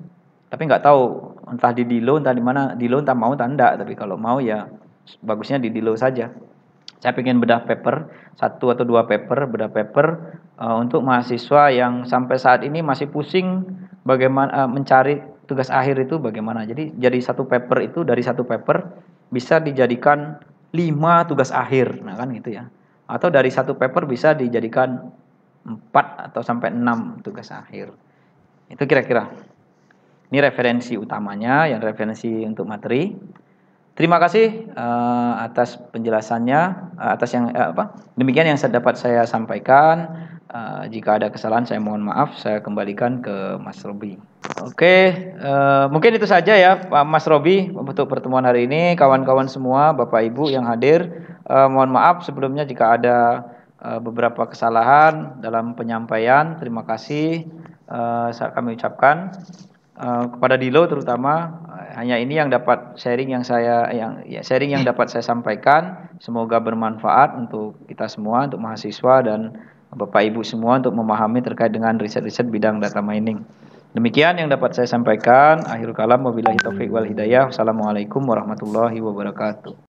tapi nggak tahu entah di Dilo, entah di mana Dilo, entah mau, entah enggak. Tapi kalau mau ya bagusnya di Dilo saja. Saya pengen bedah paper satu atau dua paper bedah paper uh, untuk mahasiswa yang sampai saat ini masih pusing bagaimana uh, mencari tugas akhir itu bagaimana. Jadi jadi satu paper itu dari satu paper bisa dijadikan lima tugas akhir, nah kan gitu ya. Atau dari satu paper bisa dijadikan empat atau sampai enam tugas akhir. Itu kira-kira. Ini referensi utamanya, yang referensi untuk materi. Terima kasih uh, atas penjelasannya, uh, atas yang uh, apa? Demikian yang saya dapat saya sampaikan. Uh, jika ada kesalahan saya mohon maaf, saya kembalikan ke Mas Robi. Oke, okay, uh, eh, mungkin itu saja ya Pak Mas Robi untuk pertemuan hari ini. Kawan-kawan semua, Bapak Ibu yang hadir, uh, mohon maaf sebelumnya jika ada uh, beberapa kesalahan dalam penyampaian. Terima kasih uh, kami ucapkan uh, kepada Dilo terutama hanya ini yang dapat sharing yang saya yang ya, sharing yang dapat saya sampaikan. Semoga bermanfaat untuk kita semua, untuk mahasiswa dan Bapak Ibu semua untuk memahami terkait dengan riset-riset bidang data mining. Demikian yang dapat saya sampaikan. Akhir kalam wabillahi taufiq wal hidayah. Wassalamualaikum warahmatullahi wabarakatuh.